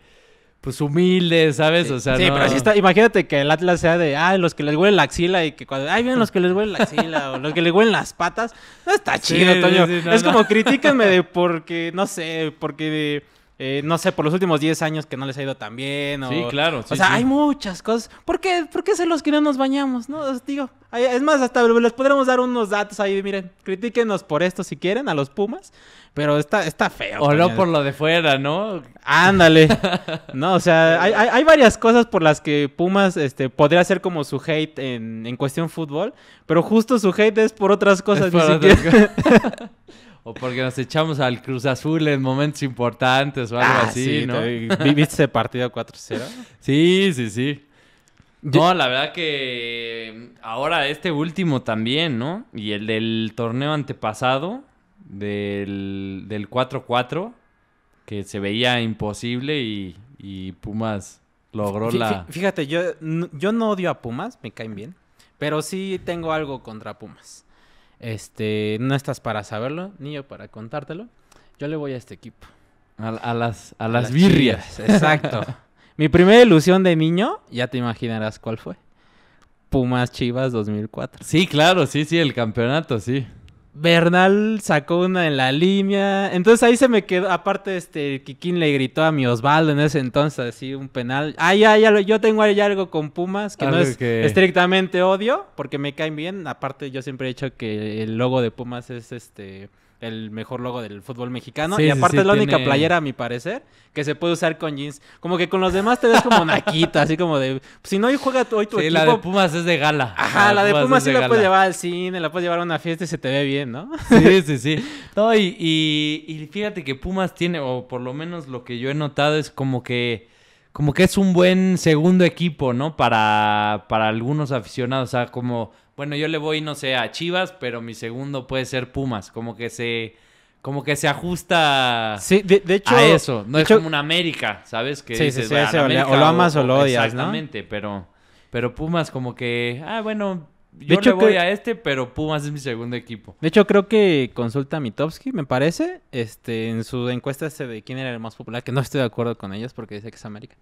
pues humildes, ¿sabes? Sí, o sea, sí, pero así está, imagínate que el Atlas sea de, ah, los que les huele la axila y que cuando, ay, bien los que les huele la axila o los que les huelen las patas, no está chido, Toño. es como critíquenme de porque, no sé, porque de eh, no sé, por los últimos 10 años que no les ha ido tan bien. O, sí, claro. o sea, hay muchas cosas. ¿Por qué? ¿Por qué se los que no nos bañamos? No, digo. Es más, hasta les podremos dar unos datos ahí. Miren, critíquenos por esto si quieren, a los Pumas. Pero está, está feo. O no por lo de fuera, ¿no? Ándale. no, o sea, hay, varias cosas por las que Pumas este, podría ser como su hate en, en cuestión fútbol. Pero justo su hate es por otras cosas. Ni o porque nos echamos al Cruz Azul en momentos importantes o algo ah, así, sí, ¿no? ¿Viviste ese partido 4-0? Sí, sí, sí. No, la verdad que mm, ahora este último también, ¿no? Y el del torneo antepasado, del, del 4-4, que se veía imposible y, Pumas logró la... Fíjate, yo, yo no odio a Pumas, me caen bien, pero sí tengo algo contra Pumas. Este, no estás para saberlo, ni yo para contártelo. Yo le voy a este equipo. A, las, a, las, birrias. exacto. Mi primera ilusión de niño, ya te imaginarás cuál fue. Pumas Chivas 2004. Sí, claro, sí, sí, el campeonato, sí. Bernal sacó una en la línea. Entonces ahí se me quedó. Aparte, este, Kikín le gritó a mi Osvaldo en ese entonces, así, un penal. Ah, ya, ya, yo tengo ahí algo con Pumas, que no es estrictamente odio, porque me caen bien. Aparte, yo siempre he dicho que el logo de Pumas es este el mejor logo del fútbol mexicano. y aparte es la única playera, a mi parecer, que se puede usar con jeans. Como que con los demás te ves como naquita, así como de... Si no hoy juega hoy tu equipo... la de Pumas es de gala. Ajá, la de Pumas, sí la puedes llevar al cine, la puedes llevar a una fiesta y se te ve bien, ¿no? Sí, sí, sí. y, fíjate que Pumas tiene, o por lo menos lo que yo he notado es como que como que es un buen segundo equipo, ¿no? Para, para algunos aficionados. O sea, como bueno, yo le voy, no sé, a Chivas, pero mi segundo puede ser Pumas. Como que se. Como que se ajusta de, hecho, a eso. No es como una América, ¿sabes? Que sí, sí, sí, o, lo amas o, lo odias, exactamente, ¿no? pero, pero Pumas como que, ah, bueno, yo de hecho, voy a este, pero Pumas es mi segundo equipo. De hecho, creo que consulta a Mitowski, me parece, este, en su encuesta de quién era el más popular, que no estoy de acuerdo con ellos porque dice que es América.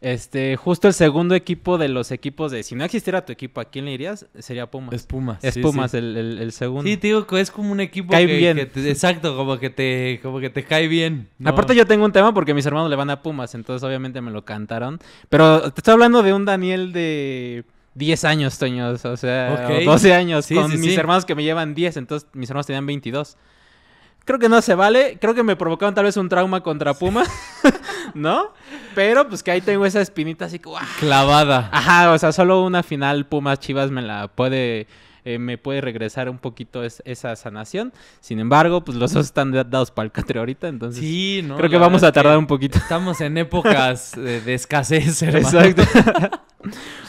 Este, justo el segundo equipo de los equipos de, si no existiera tu equipo, ¿a quién le irías? Sería Pumas. Es Pumas. Es Pumas El, segundo. Sí, te digo que es como un equipo cae bien. exacto, como que te, como que te cae bien. Aparte yo tengo un tema porque mis hermanos le van a Pumas, entonces obviamente me lo cantaron. Pero te estoy hablando de un Daniel de... 10 años, Toños, o sea, 12 años, con mis hermanos que me llevan 10, entonces mis hermanos tenían 22. Creo que no se vale, creo que me provocaron tal vez un trauma contra Puma, ¿no? Pero pues que ahí tengo esa espinita así que... ¡guau! Ah". Clavada. Ajá, o sea, solo una final Pumas Chivas me la puede eh, me puede regresar un poquito esa sanación. Sin embargo, pues los dos están dados para el catre ahorita, entonces creo que vamos a tardar un poquito. Estamos en épocas de, escasez, Exacto.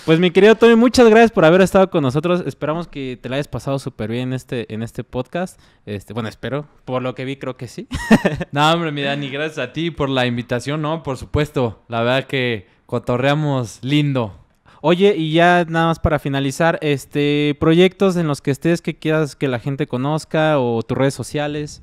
Pues mi querido Tommy, muchas gracias por haber estado con nosotros. Esperamos que te la hayas pasado súper bien en este, en este podcast. Este, bueno, espero. Por lo que vi, creo que sí. no, hombre, mi Dani, gracias a ti por la invitación, ¿no? Por supuesto. La verdad que cotorreamos lindo. Oye, y ya nada más para finalizar, este, proyectos en los que estés que quieras que la gente conozca o tus redes sociales.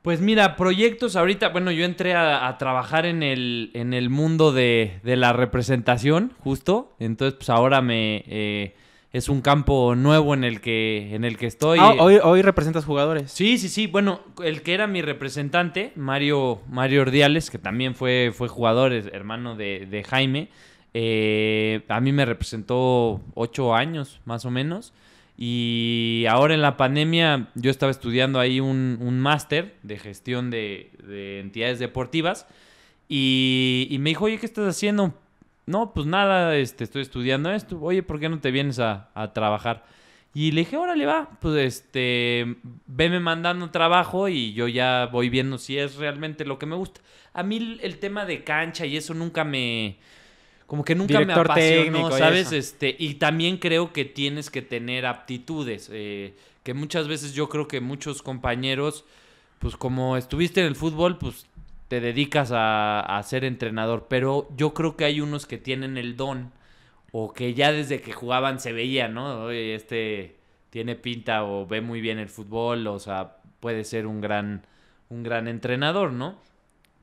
Pues mira, proyectos ahorita, bueno, yo entré a, trabajar en el, en el mundo de, la representación, justo. Entonces, pues ahora me eh, es un campo nuevo en el que, en el que estoy. Ah, hoy, hoy representas jugadores. Sí, sí, sí. Bueno, el que era mi representante, Mario, Mario Ordiales, que también fue, fue jugador, hermano de, de Jaime. Eh, a mí me representó ocho años, más o menos. Y ahora en la pandemia yo estaba estudiando ahí un, máster de gestión de, entidades deportivas. Y, me dijo, oye, ¿qué estás haciendo? No, pues nada, este, estoy estudiando esto. Oye, ¿por qué no te vienes a, a trabajar? Y le dije, órale, va, pues este, veme mandando trabajo y yo ya voy viendo si es realmente lo que me gusta. A mí el tema de cancha y eso nunca me, como que nunca me apasionó, ¿sabes? Este, y también creo que tienes que tener aptitudes, eh, que muchas veces yo creo que muchos compañeros, pues como estuviste en el fútbol, pues te dedicas a, ser entrenador, pero yo creo que hay unos que tienen el don o que ya desde que jugaban se veía, ¿no? este tiene pinta o ve muy bien el fútbol, o sea, puede ser un gran, un gran entrenador, ¿no?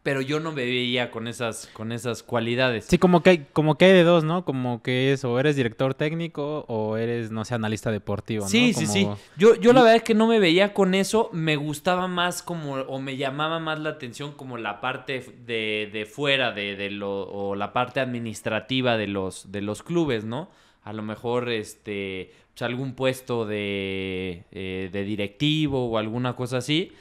pero yo no me veía con esas, con esas cualidades. Sí, como que, hay, como que hay de dos, ¿no? Como que es o eres director técnico o eres, no sé, analista deportivo, sí, Sí, sí, Yo, yo la verdad es que no me veía con eso, me gustaba más como, o me llamaba más la atención como la parte de, fuera, de, de lo, o la parte administrativa de los, de los clubes, ¿no? A lo mejor, este, pues algún puesto de, eh, de directivo o alguna cosa así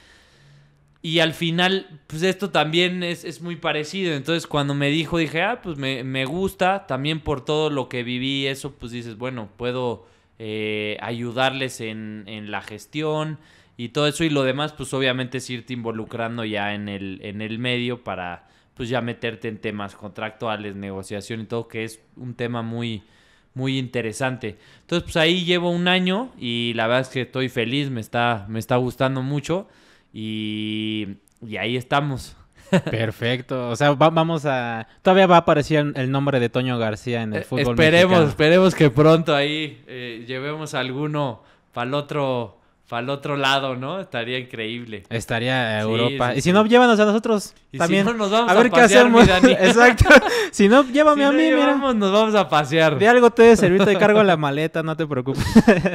y al final, pues esto también es, es, muy parecido. Entonces, cuando me dijo, dije, ah, pues me, gusta. También por todo lo que viví, eso, pues dices, bueno, puedo eh, ayudarles en, la gestión y todo eso. Y lo demás, pues obviamente es irte involucrando ya en el, en el medio para, pues ya meterte en temas contractuales, negociación y todo, que es un tema muy, muy interesante. Entonces, pues ahí llevo un año y la verdad es que estoy feliz, me está, me está gustando mucho. Y, ahí estamos. Perfecto. O sea, vamos a. Todavía va a aparecer el nombre de Toño García en el eh, fútbol. esperemos, esperemos que pronto ahí eh, llevemos alguno para el otro para el otro lado, ¿no? Estaría increíble. Estaría Europa. y si no, llévanos a nosotros y también. nos vamos a, ver qué hacemos. Exacto. Si no, llévame a mí, mira. Nos vamos a pasear. De algo te de servir, de cargo la maleta, no te preocupes.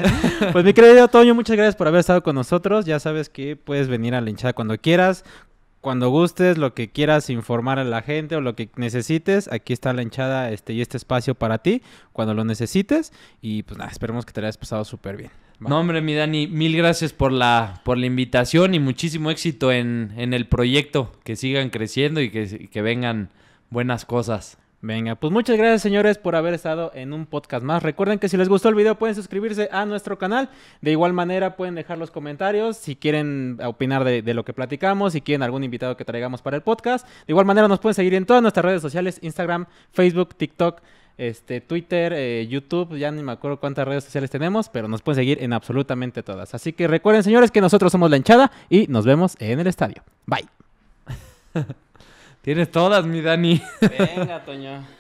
pues mi querido Toño, muchas gracias por haber estado con nosotros. Ya sabes que puedes venir a la hinchada cuando quieras. Cuando gustes, lo que quieras informar a la gente o lo que necesites, aquí está la hinchada este, y este espacio para ti, cuando lo necesites. Y pues nada, esperemos que te hayas pasado súper bien. No, hombre, mi Dani, mil gracias por la, por la invitación y muchísimo éxito en, el proyecto. Que sigan creciendo y que, vengan buenas cosas. Venga, pues muchas gracias señores por haber estado en un podcast más. Recuerden que si les gustó el video pueden suscribirse a nuestro canal. De igual manera pueden dejar los comentarios si quieren opinar de, de, lo que platicamos, si quieren algún invitado que traigamos para el podcast. De igual manera nos pueden seguir en todas nuestras redes sociales, Instagram, Facebook, TikTok. Este, Twitter, eh, YouTube, ya ni me acuerdo cuántas redes sociales tenemos, pero nos pueden seguir en absolutamente todas. Así que recuerden, señores, que nosotros somos la hinchada y nos vemos en el estadio. Bye. Tienes todas, mi Dani. Venga, Toño.